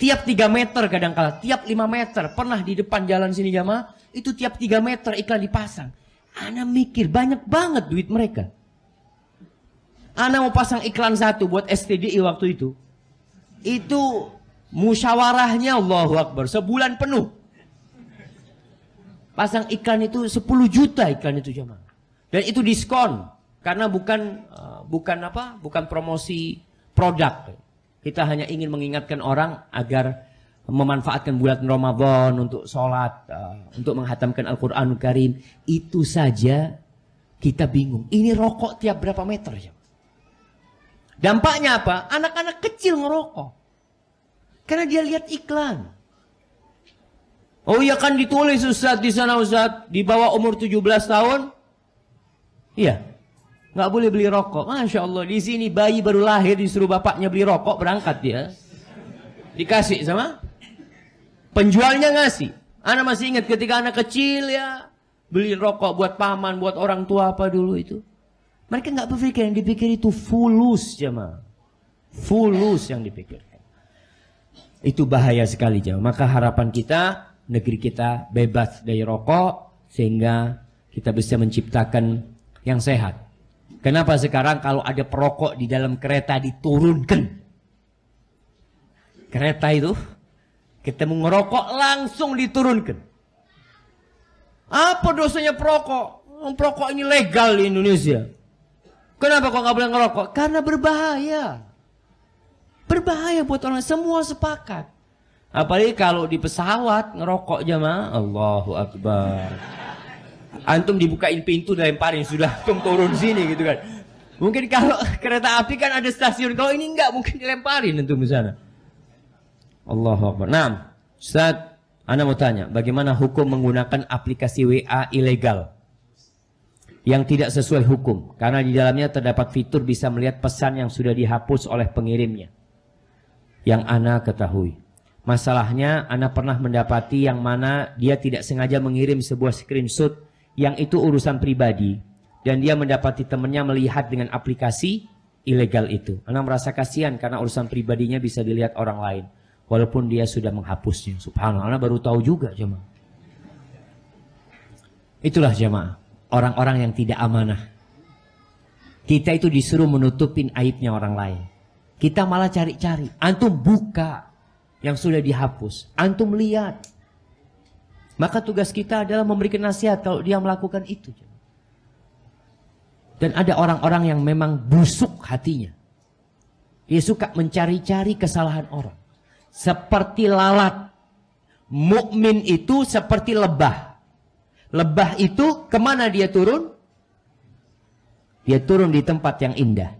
Tiap 3 meter kadang kala, tiap 5 meter. Pernah di depan jalan sini jamaah, itu tiap 3 meter iklan dipasang. Anak mikir, banyak banget duit mereka. Ana mau pasang iklan satu buat STDI waktu itu. Itu musyawarahnya Allahu Akbar. Sebulan penuh. Pasang iklan itu 10 juta iklan itu jemaah. Dan itu diskon. Karena bukan eh, bukan apa? Bukan promosi produk. Kita hanya ingin mengingatkan orang agar memanfaatkan bulan Ramadan untuk sholat, eh, untuk menghatamkan Al-Quran Al Karim. Itu saja kita bingung. Ini rokok tiap berapa meter ya? Dampaknya apa? Anak-anak kecil ngerokok. Karena dia lihat iklan. Oh iya kan ditulis Ustaz di sana Ustaz. Di bawah umur 17 tahun. Iya. Nggak boleh beli rokok. Masya Allah. Di sini bayi baru lahir disuruh bapaknya beli rokok berangkat dia. Dikasih sama. Penjualnya ngasih. Anak masih ingat ketika anak kecil ya. Beli rokok buat paman, buat orang tua apa dulu itu. Mereka nggak berpikir yang dipikir itu fulus jemaah. Fulus yang dipikirkan. Itu bahaya sekali jemaah. Maka harapan kita negeri kita bebas dari rokok sehingga kita bisa menciptakan yang sehat. Kenapa sekarang kalau ada perokok di dalam kereta diturunkan? Kereta itu ketemu ngerokok langsung diturunkan. Apa dosanya perokok? Perokok ini legal di Indonesia. Kenapa kok nggak boleh ngerokok? Karena berbahaya. Berbahaya buat orang semua sepakat. Apalagi kalau di pesawat ngerokok jemaah Allahu Akbar. Antum dibukain pintu dilemparin sudah antum turun sini gitu kan. Mungkin kalau kereta api kan ada stasiun, kalau ini enggak mungkin dilemparin antum di sana. Allahu Akbar. Nah, Ustaz, Anda mau tanya, bagaimana hukum menggunakan aplikasi WA ilegal? yang tidak sesuai hukum karena di dalamnya terdapat fitur bisa melihat pesan yang sudah dihapus oleh pengirimnya yang ana ketahui. Masalahnya ana pernah mendapati yang mana dia tidak sengaja mengirim sebuah screenshot yang itu urusan pribadi dan dia mendapati temannya melihat dengan aplikasi ilegal itu. Ana merasa kasihan karena urusan pribadinya bisa dilihat orang lain walaupun dia sudah menghapusnya. Subhanallah, ana baru tahu juga jemaah. Itulah jemaah orang-orang yang tidak amanah. Kita itu disuruh menutupin aibnya orang lain. Kita malah cari-cari. Antum buka yang sudah dihapus. Antum lihat. Maka tugas kita adalah memberikan nasihat kalau dia melakukan itu. Dan ada orang-orang yang memang busuk hatinya. Dia suka mencari-cari kesalahan orang. Seperti lalat. Mukmin itu seperti lebah Lebah itu kemana dia turun? Dia turun di tempat yang indah.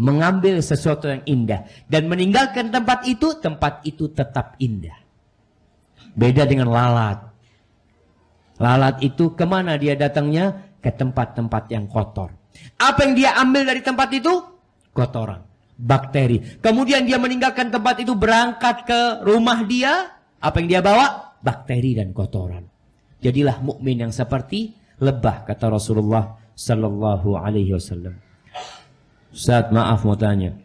Mengambil sesuatu yang indah. Dan meninggalkan tempat itu, tempat itu tetap indah. Beda dengan lalat. Lalat itu kemana dia datangnya? Ke tempat-tempat yang kotor. Apa yang dia ambil dari tempat itu? Kotoran, bakteri. Kemudian dia meninggalkan tempat itu berangkat ke rumah dia. Apa yang dia bawa? Bakteri dan kotoran. Jadilah mukmin yang seperti lebah kata Rasulullah sallallahu alaihi wasallam. Ustaz, maaf mau tanya.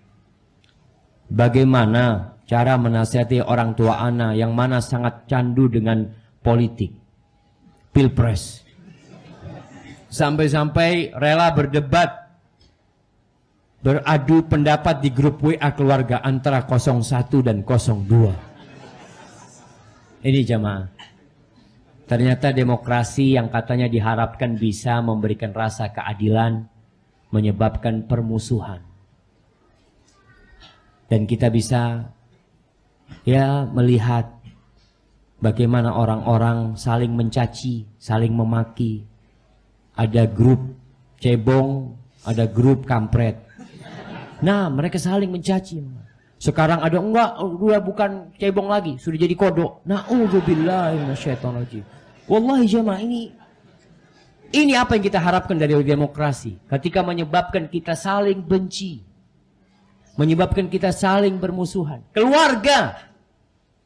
Bagaimana cara menasihati orang tua anak yang mana sangat candu dengan politik, pilpres, sampai-sampai rela berdebat, beradu pendapat di grup WA keluarga antara 01 dan 02. Ini jamaah. Ternyata demokrasi yang katanya diharapkan bisa memberikan rasa keadilan menyebabkan permusuhan. Dan kita bisa ya melihat bagaimana orang-orang saling mencaci, saling memaki. Ada grup cebong, ada grup kampret. Nah, mereka saling mencaci. Sekarang ada enggak, udah oh, bukan cebong lagi, sudah jadi kodok. Na'udzubillahi Allah, Wallahi jemaah ini ini apa yang kita harapkan dari demokrasi ketika menyebabkan kita saling benci. Menyebabkan kita saling bermusuhan. Keluarga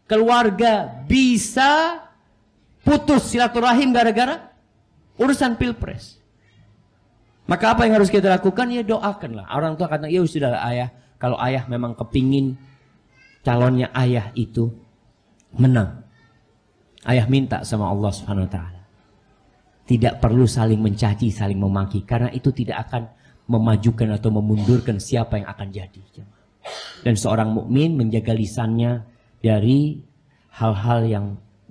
keluarga bisa putus silaturahim gara-gara urusan pilpres. Maka apa yang harus kita lakukan? Ya doakanlah. Orang tua kata, ya sudah lah ayah kalau ayah memang kepingin calonnya ayah itu menang. Ayah minta sama Allah Subhanahu wa taala. Tidak perlu saling mencaci, saling memaki karena itu tidak akan memajukan atau memundurkan siapa yang akan jadi. Dan seorang mukmin menjaga lisannya dari hal-hal yang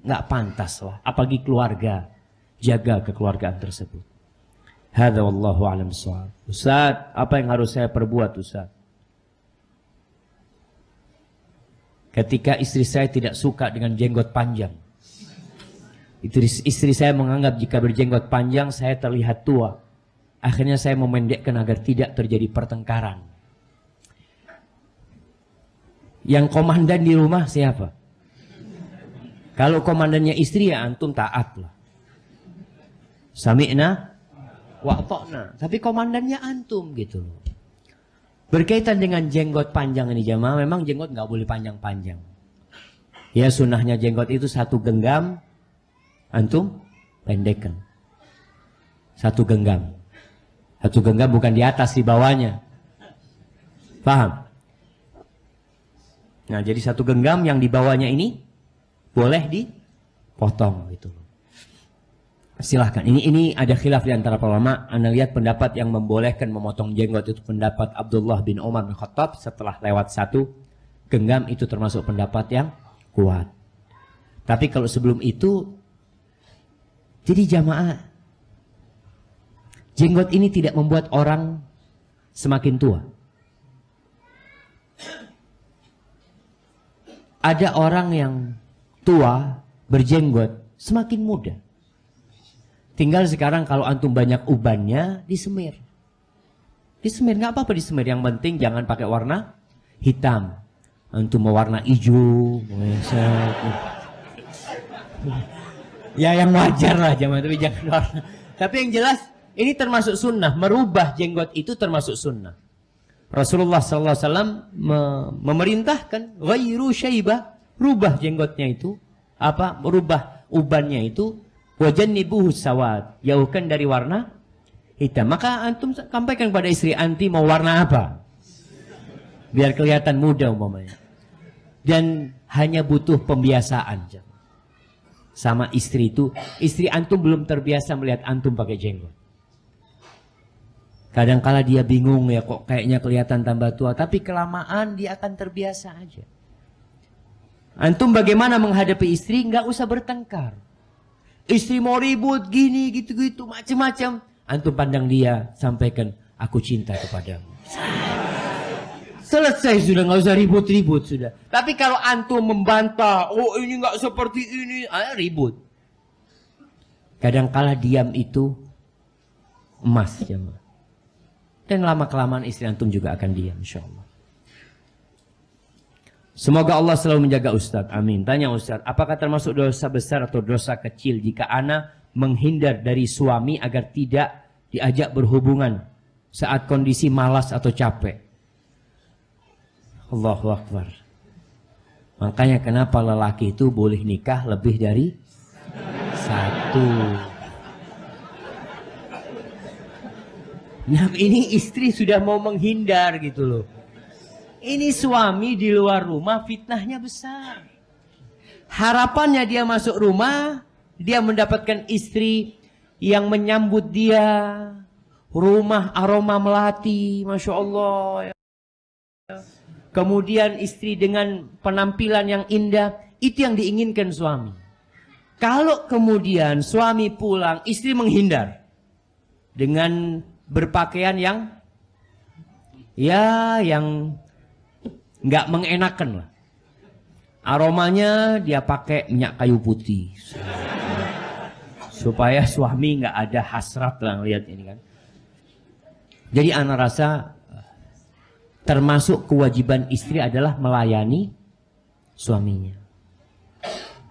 nggak pantas lah, apalagi keluarga. Jaga kekeluargaan tersebut. Hadza wallahu alam Ustaz, apa yang harus saya perbuat Ustaz? ketika istri saya tidak suka dengan jenggot panjang. Istri, istri saya menganggap jika berjenggot panjang saya terlihat tua. Akhirnya saya memendekkan agar tidak terjadi pertengkaran. Yang komandan di rumah siapa? Kalau komandannya istri ya antum taat lah. Sami'na wa'tokna. Tapi komandannya antum gitu loh. Berkaitan dengan jenggot panjang ini jemaah, memang jenggot nggak boleh panjang-panjang. Ya sunnahnya jenggot itu satu genggam, antum pendekkan. Satu genggam. Satu genggam bukan di atas, di bawahnya. Paham? Nah jadi satu genggam yang di bawahnya ini boleh dipotong gitu loh silahkan ini ini ada khilaf di antara para ulama anda lihat pendapat yang membolehkan memotong jenggot itu pendapat Abdullah bin Umar bin Khattab setelah lewat satu genggam itu termasuk pendapat yang kuat tapi kalau sebelum itu jadi jamaah jenggot ini tidak membuat orang semakin tua ada orang yang tua berjenggot semakin muda Tinggal sekarang kalau antum banyak ubannya disemir. Disemir nggak apa-apa disemir. Yang penting jangan pakai warna hitam. Antum mau warna hijau, ya yang wajar lah zaman tapi jangan warna. Tapi yang jelas ini termasuk sunnah. Merubah jenggot itu termasuk sunnah. Rasulullah SAW memerintahkan ghairu syaibah rubah jenggotnya itu apa merubah ubannya itu Wajan Wajannibuhu sawat Jauhkan dari warna hitam. Maka antum sampaikan pada istri anti mau warna apa. Biar kelihatan muda umpamanya. Dan hanya butuh pembiasaan. Sama istri itu, istri antum belum terbiasa melihat antum pakai jenggot. Kadangkala dia bingung ya kok kayaknya kelihatan tambah tua, tapi kelamaan dia akan terbiasa aja. Antum bagaimana menghadapi istri? Nggak usah bertengkar istri mau ribut gini gitu-gitu macam-macam. Antum pandang dia, sampaikan aku cinta kepadamu. Selesai sudah, nggak usah ribut-ribut sudah. Tapi kalau antum membantah, oh ini nggak seperti ini, ah, ribut. kadang kala diam itu emas ya Dan lama kelamaan istri antum juga akan diam, insya Allah. Semoga Allah selalu menjaga Ustadz. Amin. Tanya Ustadz, apakah termasuk dosa besar atau dosa kecil jika anak menghindar dari suami agar tidak diajak berhubungan saat kondisi malas atau capek? Allahu Akbar. Makanya kenapa lelaki itu boleh nikah lebih dari satu. Nah ini istri sudah mau menghindar gitu loh. Ini suami di luar rumah fitnahnya besar. Harapannya dia masuk rumah, dia mendapatkan istri yang menyambut dia. Rumah aroma melati, Masya Allah. Ya. Kemudian istri dengan penampilan yang indah, itu yang diinginkan suami. Kalau kemudian suami pulang, istri menghindar dengan berpakaian yang ya yang nggak mengenakan lah. Aromanya dia pakai minyak kayu putih. Supaya suami nggak ada hasrat lah lihat ini kan. Jadi anak rasa termasuk kewajiban istri adalah melayani suaminya.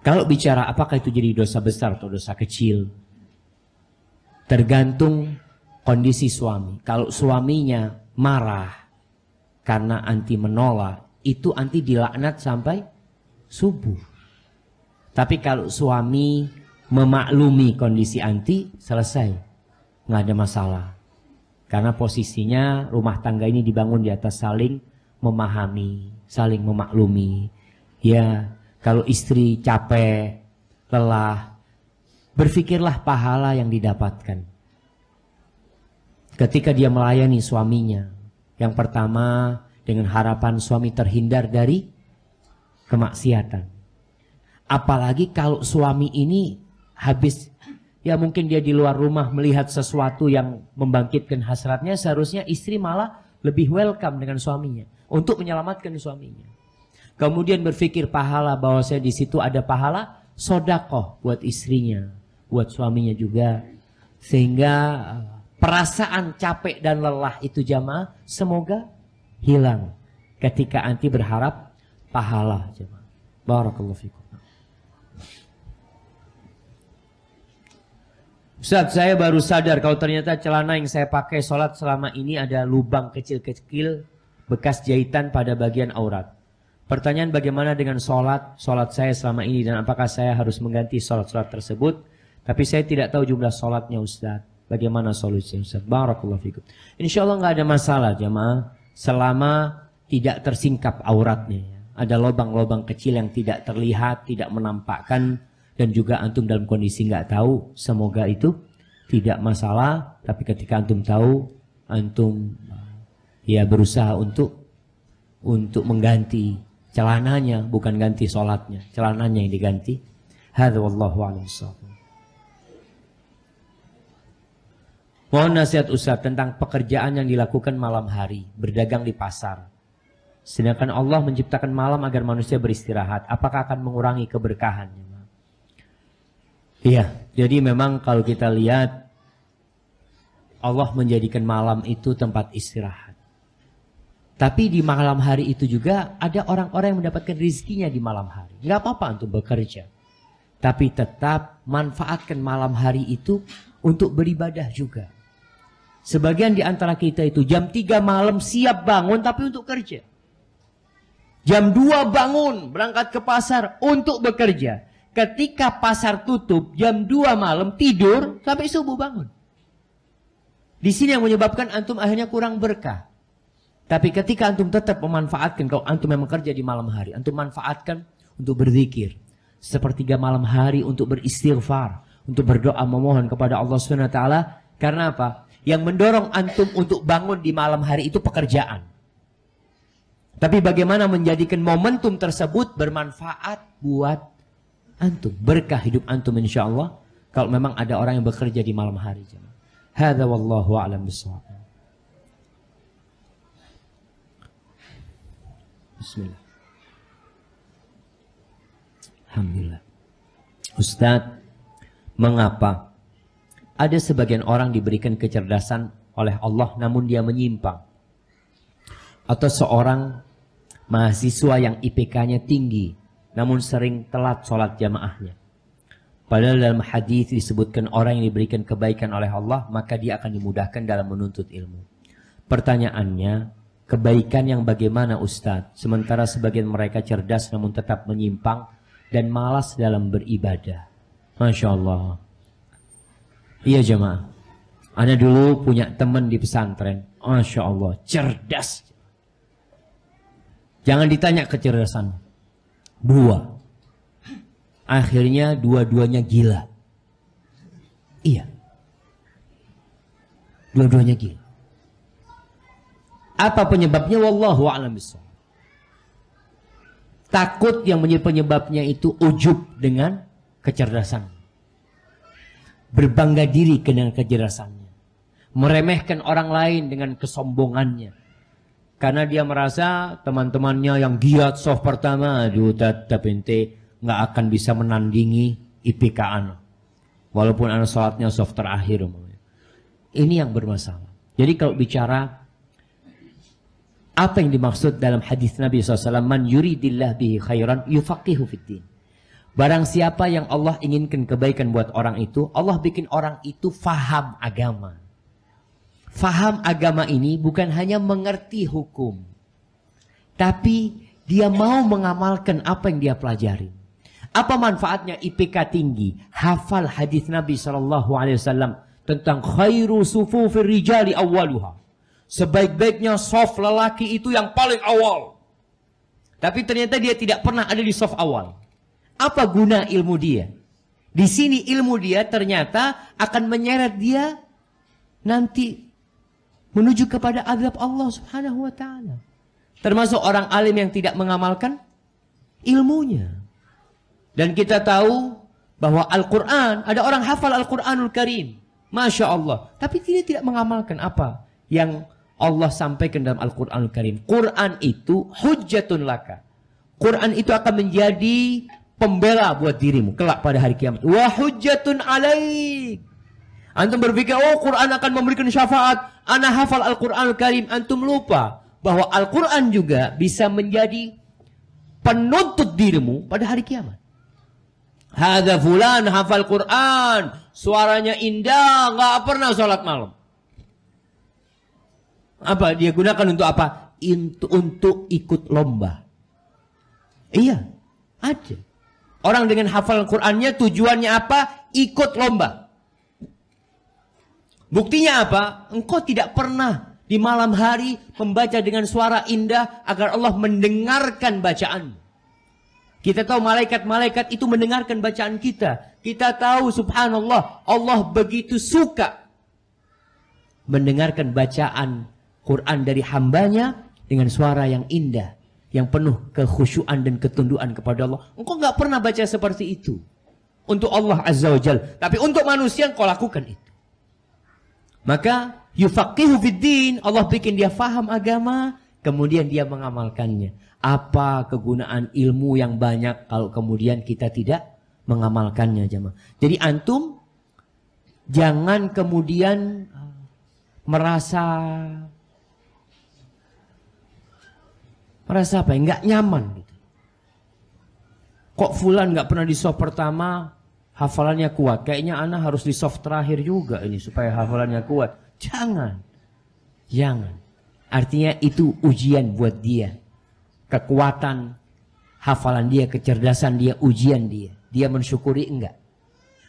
Kalau bicara apakah itu jadi dosa besar atau dosa kecil, tergantung kondisi suami. Kalau suaminya marah karena anti menolak, itu anti dilaknat sampai subuh. Tapi kalau suami memaklumi kondisi anti, selesai. Nggak ada masalah. Karena posisinya rumah tangga ini dibangun di atas saling memahami, saling memaklumi. Ya, kalau istri capek, lelah, berpikirlah pahala yang didapatkan. Ketika dia melayani suaminya, yang pertama dengan harapan suami terhindar dari kemaksiatan. Apalagi kalau suami ini habis ya mungkin dia di luar rumah melihat sesuatu yang membangkitkan hasratnya seharusnya istri malah lebih welcome dengan suaminya untuk menyelamatkan suaminya. Kemudian berpikir pahala bahwa saya di situ ada pahala sodakoh buat istrinya, buat suaminya juga. Sehingga eh, perasaan capek dan lelah itu jamaah semoga hilang ketika anti berharap pahala jemaah. Barakallahu fikum. Ustaz, saya baru sadar kalau ternyata celana yang saya pakai sholat selama ini ada lubang kecil-kecil bekas jahitan pada bagian aurat. Pertanyaan bagaimana dengan sholat, sholat saya selama ini dan apakah saya harus mengganti sholat-sholat tersebut? Tapi saya tidak tahu jumlah sholatnya Ustaz. Bagaimana solusinya Ustaz? Barakallahu fikum. Insya Allah nggak ada masalah jamaah selama tidak tersingkap auratnya. Ada lobang-lobang kecil yang tidak terlihat, tidak menampakkan dan juga antum dalam kondisi nggak tahu. Semoga itu tidak masalah, tapi ketika antum tahu, antum ya berusaha untuk untuk mengganti celananya, bukan ganti sholatnya, celananya yang diganti. Hadza wallahu a'lam Mohon nasihat Ustaz tentang pekerjaan yang dilakukan malam hari, berdagang di pasar. Sedangkan Allah menciptakan malam agar manusia beristirahat. Apakah akan mengurangi keberkahannya? Iya, jadi memang kalau kita lihat Allah menjadikan malam itu tempat istirahat. Tapi di malam hari itu juga ada orang-orang yang mendapatkan rizkinya di malam hari. Gak apa-apa untuk bekerja. Tapi tetap manfaatkan malam hari itu untuk beribadah juga. Sebagian di antara kita itu jam 3 malam siap bangun tapi untuk kerja. Jam 2 bangun berangkat ke pasar untuk bekerja. Ketika pasar tutup jam 2 malam tidur sampai subuh bangun. Di sini yang menyebabkan antum akhirnya kurang berkah. Tapi ketika antum tetap memanfaatkan, kalau antum memang kerja di malam hari, antum manfaatkan untuk berzikir. Sepertiga malam hari untuk beristighfar, untuk berdoa memohon kepada Allah Subhanahu wa taala. Karena apa? yang mendorong antum untuk bangun di malam hari itu pekerjaan. Tapi bagaimana menjadikan momentum tersebut bermanfaat buat antum, berkah hidup antum insya Allah. Kalau memang ada orang yang bekerja di malam hari, Hada wallahu a'lam bishawab. Bismillah. Alhamdulillah. Ustadz, mengapa ada sebagian orang diberikan kecerdasan oleh Allah namun dia menyimpang. Atau seorang mahasiswa yang IPK-nya tinggi namun sering telat sholat jamaahnya. Padahal dalam hadis disebutkan orang yang diberikan kebaikan oleh Allah maka dia akan dimudahkan dalam menuntut ilmu. Pertanyaannya, kebaikan yang bagaimana Ustadz? Sementara sebagian mereka cerdas namun tetap menyimpang dan malas dalam beribadah. Masya Allah. Iya jemaah. Anda dulu punya teman di pesantren. Masya Allah, cerdas. Jangan ditanya kecerdasan. Dua. Akhirnya dua-duanya gila. Iya. Dua-duanya gila. Apa penyebabnya? Wallahu a'lam Takut yang menjadi penyebabnya itu ujub dengan kecerdasan berbangga diri dengan kejelasannya, meremehkan orang lain dengan kesombongannya. Karena dia merasa teman-temannya yang giat soft pertama, aduh tetap ente nggak akan bisa menandingi IPK anak. Walaupun anak sholatnya soft terakhir. Ini yang bermasalah. Jadi kalau bicara apa yang dimaksud dalam hadis Nabi SAW, man yuridillah bihi khairan yufaqihu fiddin. Barang siapa yang Allah inginkan kebaikan buat orang itu, Allah bikin orang itu faham agama. Faham agama ini bukan hanya mengerti hukum, tapi dia mau mengamalkan apa yang dia pelajari. Apa manfaatnya IPK tinggi? Hafal hadis Nabi Shallallahu Alaihi Wasallam tentang khairu sufu firijali awaluha. Sebaik-baiknya soft lelaki itu yang paling awal. Tapi ternyata dia tidak pernah ada di sof awal. Apa guna ilmu dia? Di sini ilmu dia ternyata akan menyeret dia nanti menuju kepada azab Allah Subhanahu wa taala. Termasuk orang alim yang tidak mengamalkan ilmunya. Dan kita tahu bahwa Al-Qur'an, ada orang hafal Al-Qur'anul Karim. Masya Allah. Tapi dia tidak mengamalkan apa yang Allah sampaikan dalam Al-Qur'anul Karim. Quran itu hujjatun laka. Quran itu akan menjadi pembela buat dirimu kelak pada hari kiamat. Wa hujjatun alaik. Antum berpikir, oh Quran akan memberikan syafaat. Anak hafal Al-Quran Al-Karim. Antum lupa bahwa Al-Quran juga bisa menjadi penuntut dirimu pada hari kiamat. Hada fulan hafal Quran. Suaranya indah, nggak pernah sholat malam. Apa dia gunakan untuk apa? Untuk, untuk ikut lomba. Iya, ada. Orang dengan hafal Qur'annya tujuannya apa? Ikut lomba. Buktinya apa? Engkau tidak pernah di malam hari membaca dengan suara indah agar Allah mendengarkan bacaan. Kita tahu malaikat-malaikat itu mendengarkan bacaan kita. Kita tahu subhanallah Allah begitu suka mendengarkan bacaan Quran dari hambanya dengan suara yang indah yang penuh kekhusyuan dan ketunduan kepada Allah. Engkau nggak pernah baca seperti itu untuk Allah Azza wa Jal. Tapi untuk manusia yang kau lakukan itu. Maka yufaqihu fiddin, Allah bikin dia faham agama, kemudian dia mengamalkannya. Apa kegunaan ilmu yang banyak kalau kemudian kita tidak mengamalkannya jemaah. Jadi antum jangan kemudian merasa merasa apa enggak ya? nyaman gitu. Kok Fulan nggak pernah di soft pertama, hafalannya kuat. Kayaknya ana harus di soft terakhir juga ini supaya hafalannya kuat. Jangan. Jangan. Artinya itu ujian buat dia. Kekuatan hafalan dia, kecerdasan dia, ujian dia. Dia mensyukuri enggak.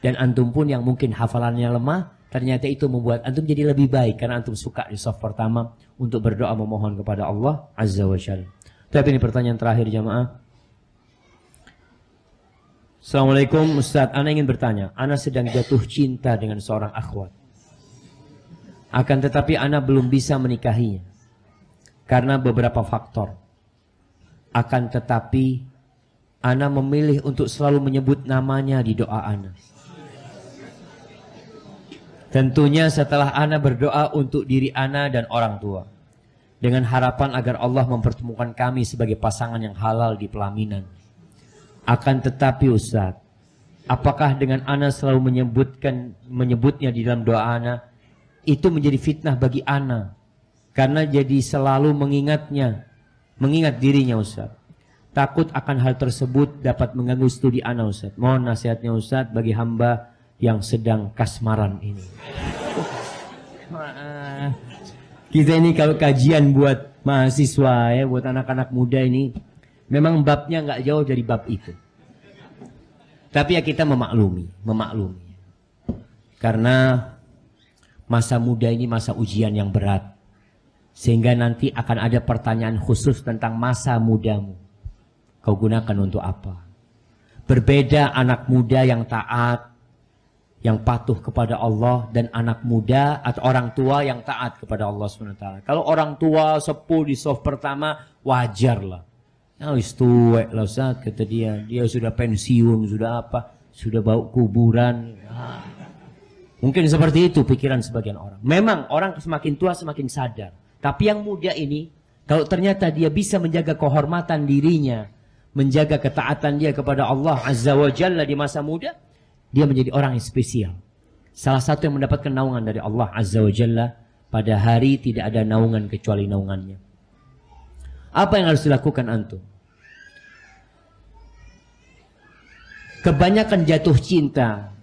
Dan antum pun yang mungkin hafalannya lemah, ternyata itu membuat antum jadi lebih baik karena antum suka di soft pertama untuk berdoa memohon kepada Allah Azza wa Jalla. Tapi ini pertanyaan terakhir jamaah. Assalamualaikum Ustaz, Ana ingin bertanya. Ana sedang jatuh cinta dengan seorang akhwat. Akan tetapi Ana belum bisa menikahinya. Karena beberapa faktor. Akan tetapi Ana memilih untuk selalu menyebut namanya di doa Ana. Tentunya setelah Ana berdoa untuk diri Ana dan orang tua dengan harapan agar Allah mempertemukan kami sebagai pasangan yang halal di pelaminan. Akan tetapi Ustaz, apakah dengan Ana selalu menyebutkan menyebutnya di dalam doa Ana itu menjadi fitnah bagi Ana karena jadi selalu mengingatnya, mengingat dirinya Ustaz. Takut akan hal tersebut dapat mengganggu studi Ana Ustaz. Mohon nasihatnya Ustaz bagi hamba yang sedang kasmaran ini. Maaf kita ini kalau kajian buat mahasiswa ya, buat anak-anak muda ini, memang babnya nggak jauh dari bab itu. Tapi ya kita memaklumi, memaklumi. Karena masa muda ini masa ujian yang berat. Sehingga nanti akan ada pertanyaan khusus tentang masa mudamu. Kau gunakan untuk apa? Berbeda anak muda yang taat yang patuh kepada Allah dan anak muda atau orang tua yang taat kepada Allah SWT. Kalau orang tua sepuh di soft pertama wajar lah. Nah, ya, istuwek lah Ustaz kata dia. Dia sudah pensiun, sudah apa, sudah bau kuburan. Ah. Mungkin seperti itu pikiran sebagian orang. Memang orang semakin tua semakin sadar. Tapi yang muda ini kalau ternyata dia bisa menjaga kehormatan dirinya, menjaga ketaatan dia kepada Allah Azza wa Jalla di masa muda, dia menjadi orang yang spesial. Salah satu yang mendapatkan naungan dari Allah Azza wa Jalla pada hari tidak ada naungan kecuali naungannya. Apa yang harus dilakukan antum? Kebanyakan jatuh cinta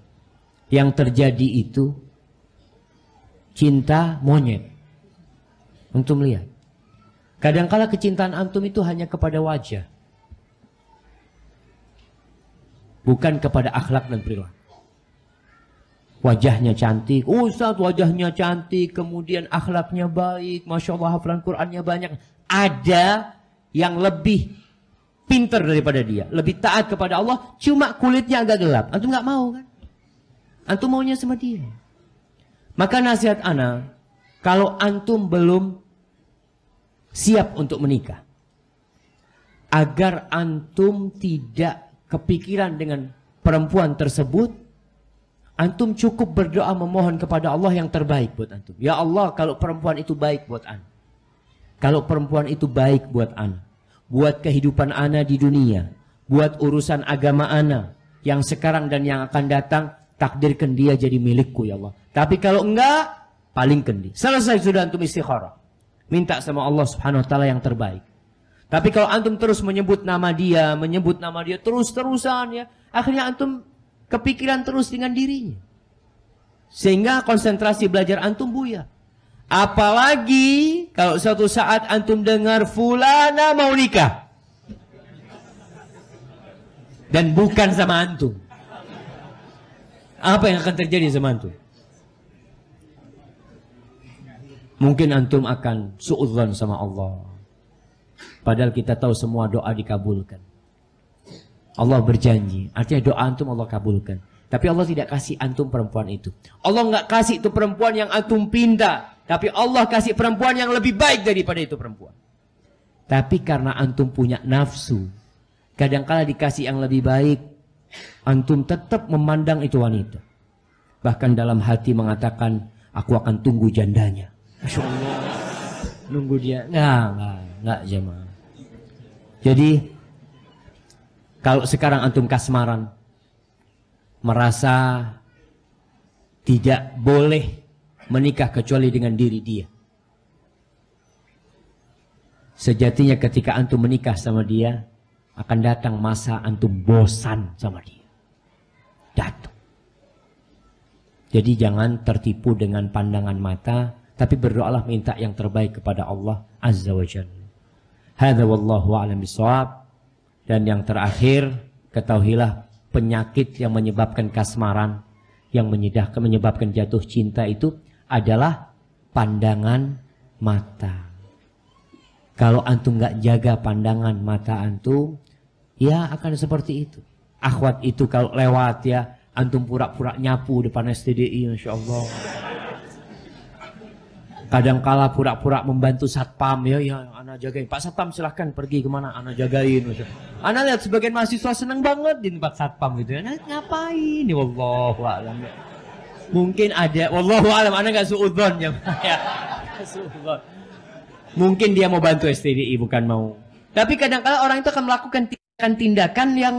yang terjadi itu cinta monyet. Antum lihat. Kadangkala kecintaan antum itu hanya kepada wajah. Bukan kepada akhlak dan perilaku wajahnya cantik, Ustadz wajahnya cantik, kemudian akhlaknya baik, Masya Allah hafalan Qur'annya banyak. Ada yang lebih pinter daripada dia, lebih taat kepada Allah, cuma kulitnya agak gelap. Antum nggak mau kan? Antum maunya sama dia. Maka nasihat ana, kalau antum belum siap untuk menikah, agar antum tidak kepikiran dengan perempuan tersebut, Antum cukup berdoa memohon kepada Allah yang terbaik buat antum. Ya Allah, kalau perempuan itu baik buat anak. Kalau perempuan itu baik buat anak. Buat kehidupan anak di dunia. Buat urusan agama anak. Yang sekarang dan yang akan datang, takdirkan dia jadi milikku ya Allah. Tapi kalau enggak, paling kendi. Selesai sudah antum istikharah. Minta sama Allah subhanahu wa ta'ala yang terbaik. Tapi kalau antum terus menyebut nama dia, menyebut nama dia terus-terusan ya. Akhirnya antum Kepikiran terus dengan dirinya. Sehingga konsentrasi belajar antum buya. Apalagi kalau suatu saat antum dengar fulana mau nikah. Dan bukan sama antum. Apa yang akan terjadi sama antum? Mungkin antum akan suudzon sama Allah. Padahal kita tahu semua doa dikabulkan. Allah berjanji. Artinya doa antum Allah kabulkan. Tapi Allah tidak kasih antum perempuan itu. Allah nggak kasih itu perempuan yang antum pinta. Tapi Allah kasih perempuan yang lebih baik daripada itu perempuan. Tapi karena antum punya nafsu, kadangkala dikasih yang lebih baik, antum tetap memandang itu wanita. Bahkan dalam hati mengatakan, aku akan tunggu jandanya. Masya Allah. Nunggu dia. Nggak, nggak, nggak jemaah. Jadi kalau sekarang antum kasmaran, merasa tidak boleh menikah kecuali dengan diri dia. Sejatinya ketika antum menikah sama dia, akan datang masa antum bosan sama dia. Datang. Jadi jangan tertipu dengan pandangan mata, tapi berdoalah minta yang terbaik kepada Allah Azza wa Jalla. Hadza wallahu a'lam bissawab. Dan yang terakhir, ketahuilah penyakit yang menyebabkan kasmaran, yang menyebabkan jatuh cinta itu adalah pandangan mata. Kalau antum nggak jaga pandangan mata antum, ya akan seperti itu. Akhwat itu kalau lewat ya, antum pura-pura nyapu depan STDI, Insya Allah kadang kala pura-pura membantu satpam ya ya anak jagain pak satpam silahkan pergi kemana anak jagain anak lihat sebagian mahasiswa seneng banget di tempat satpam gitu ya ngapain ya wallahu alam mungkin ada wallahu alam anak nggak suudzon ya, ya mungkin dia mau bantu STDI bukan mau tapi kadang kala orang itu akan melakukan tindakan-tindakan yang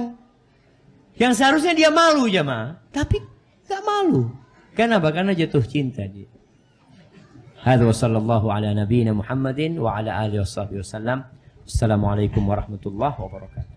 yang seharusnya dia malu ya tapi nggak malu karena karena jatuh cinta dia هذا وصلى الله على نبينا محمد وعلى آله وصحبه وسلم السلام عليكم ورحمة الله وبركاته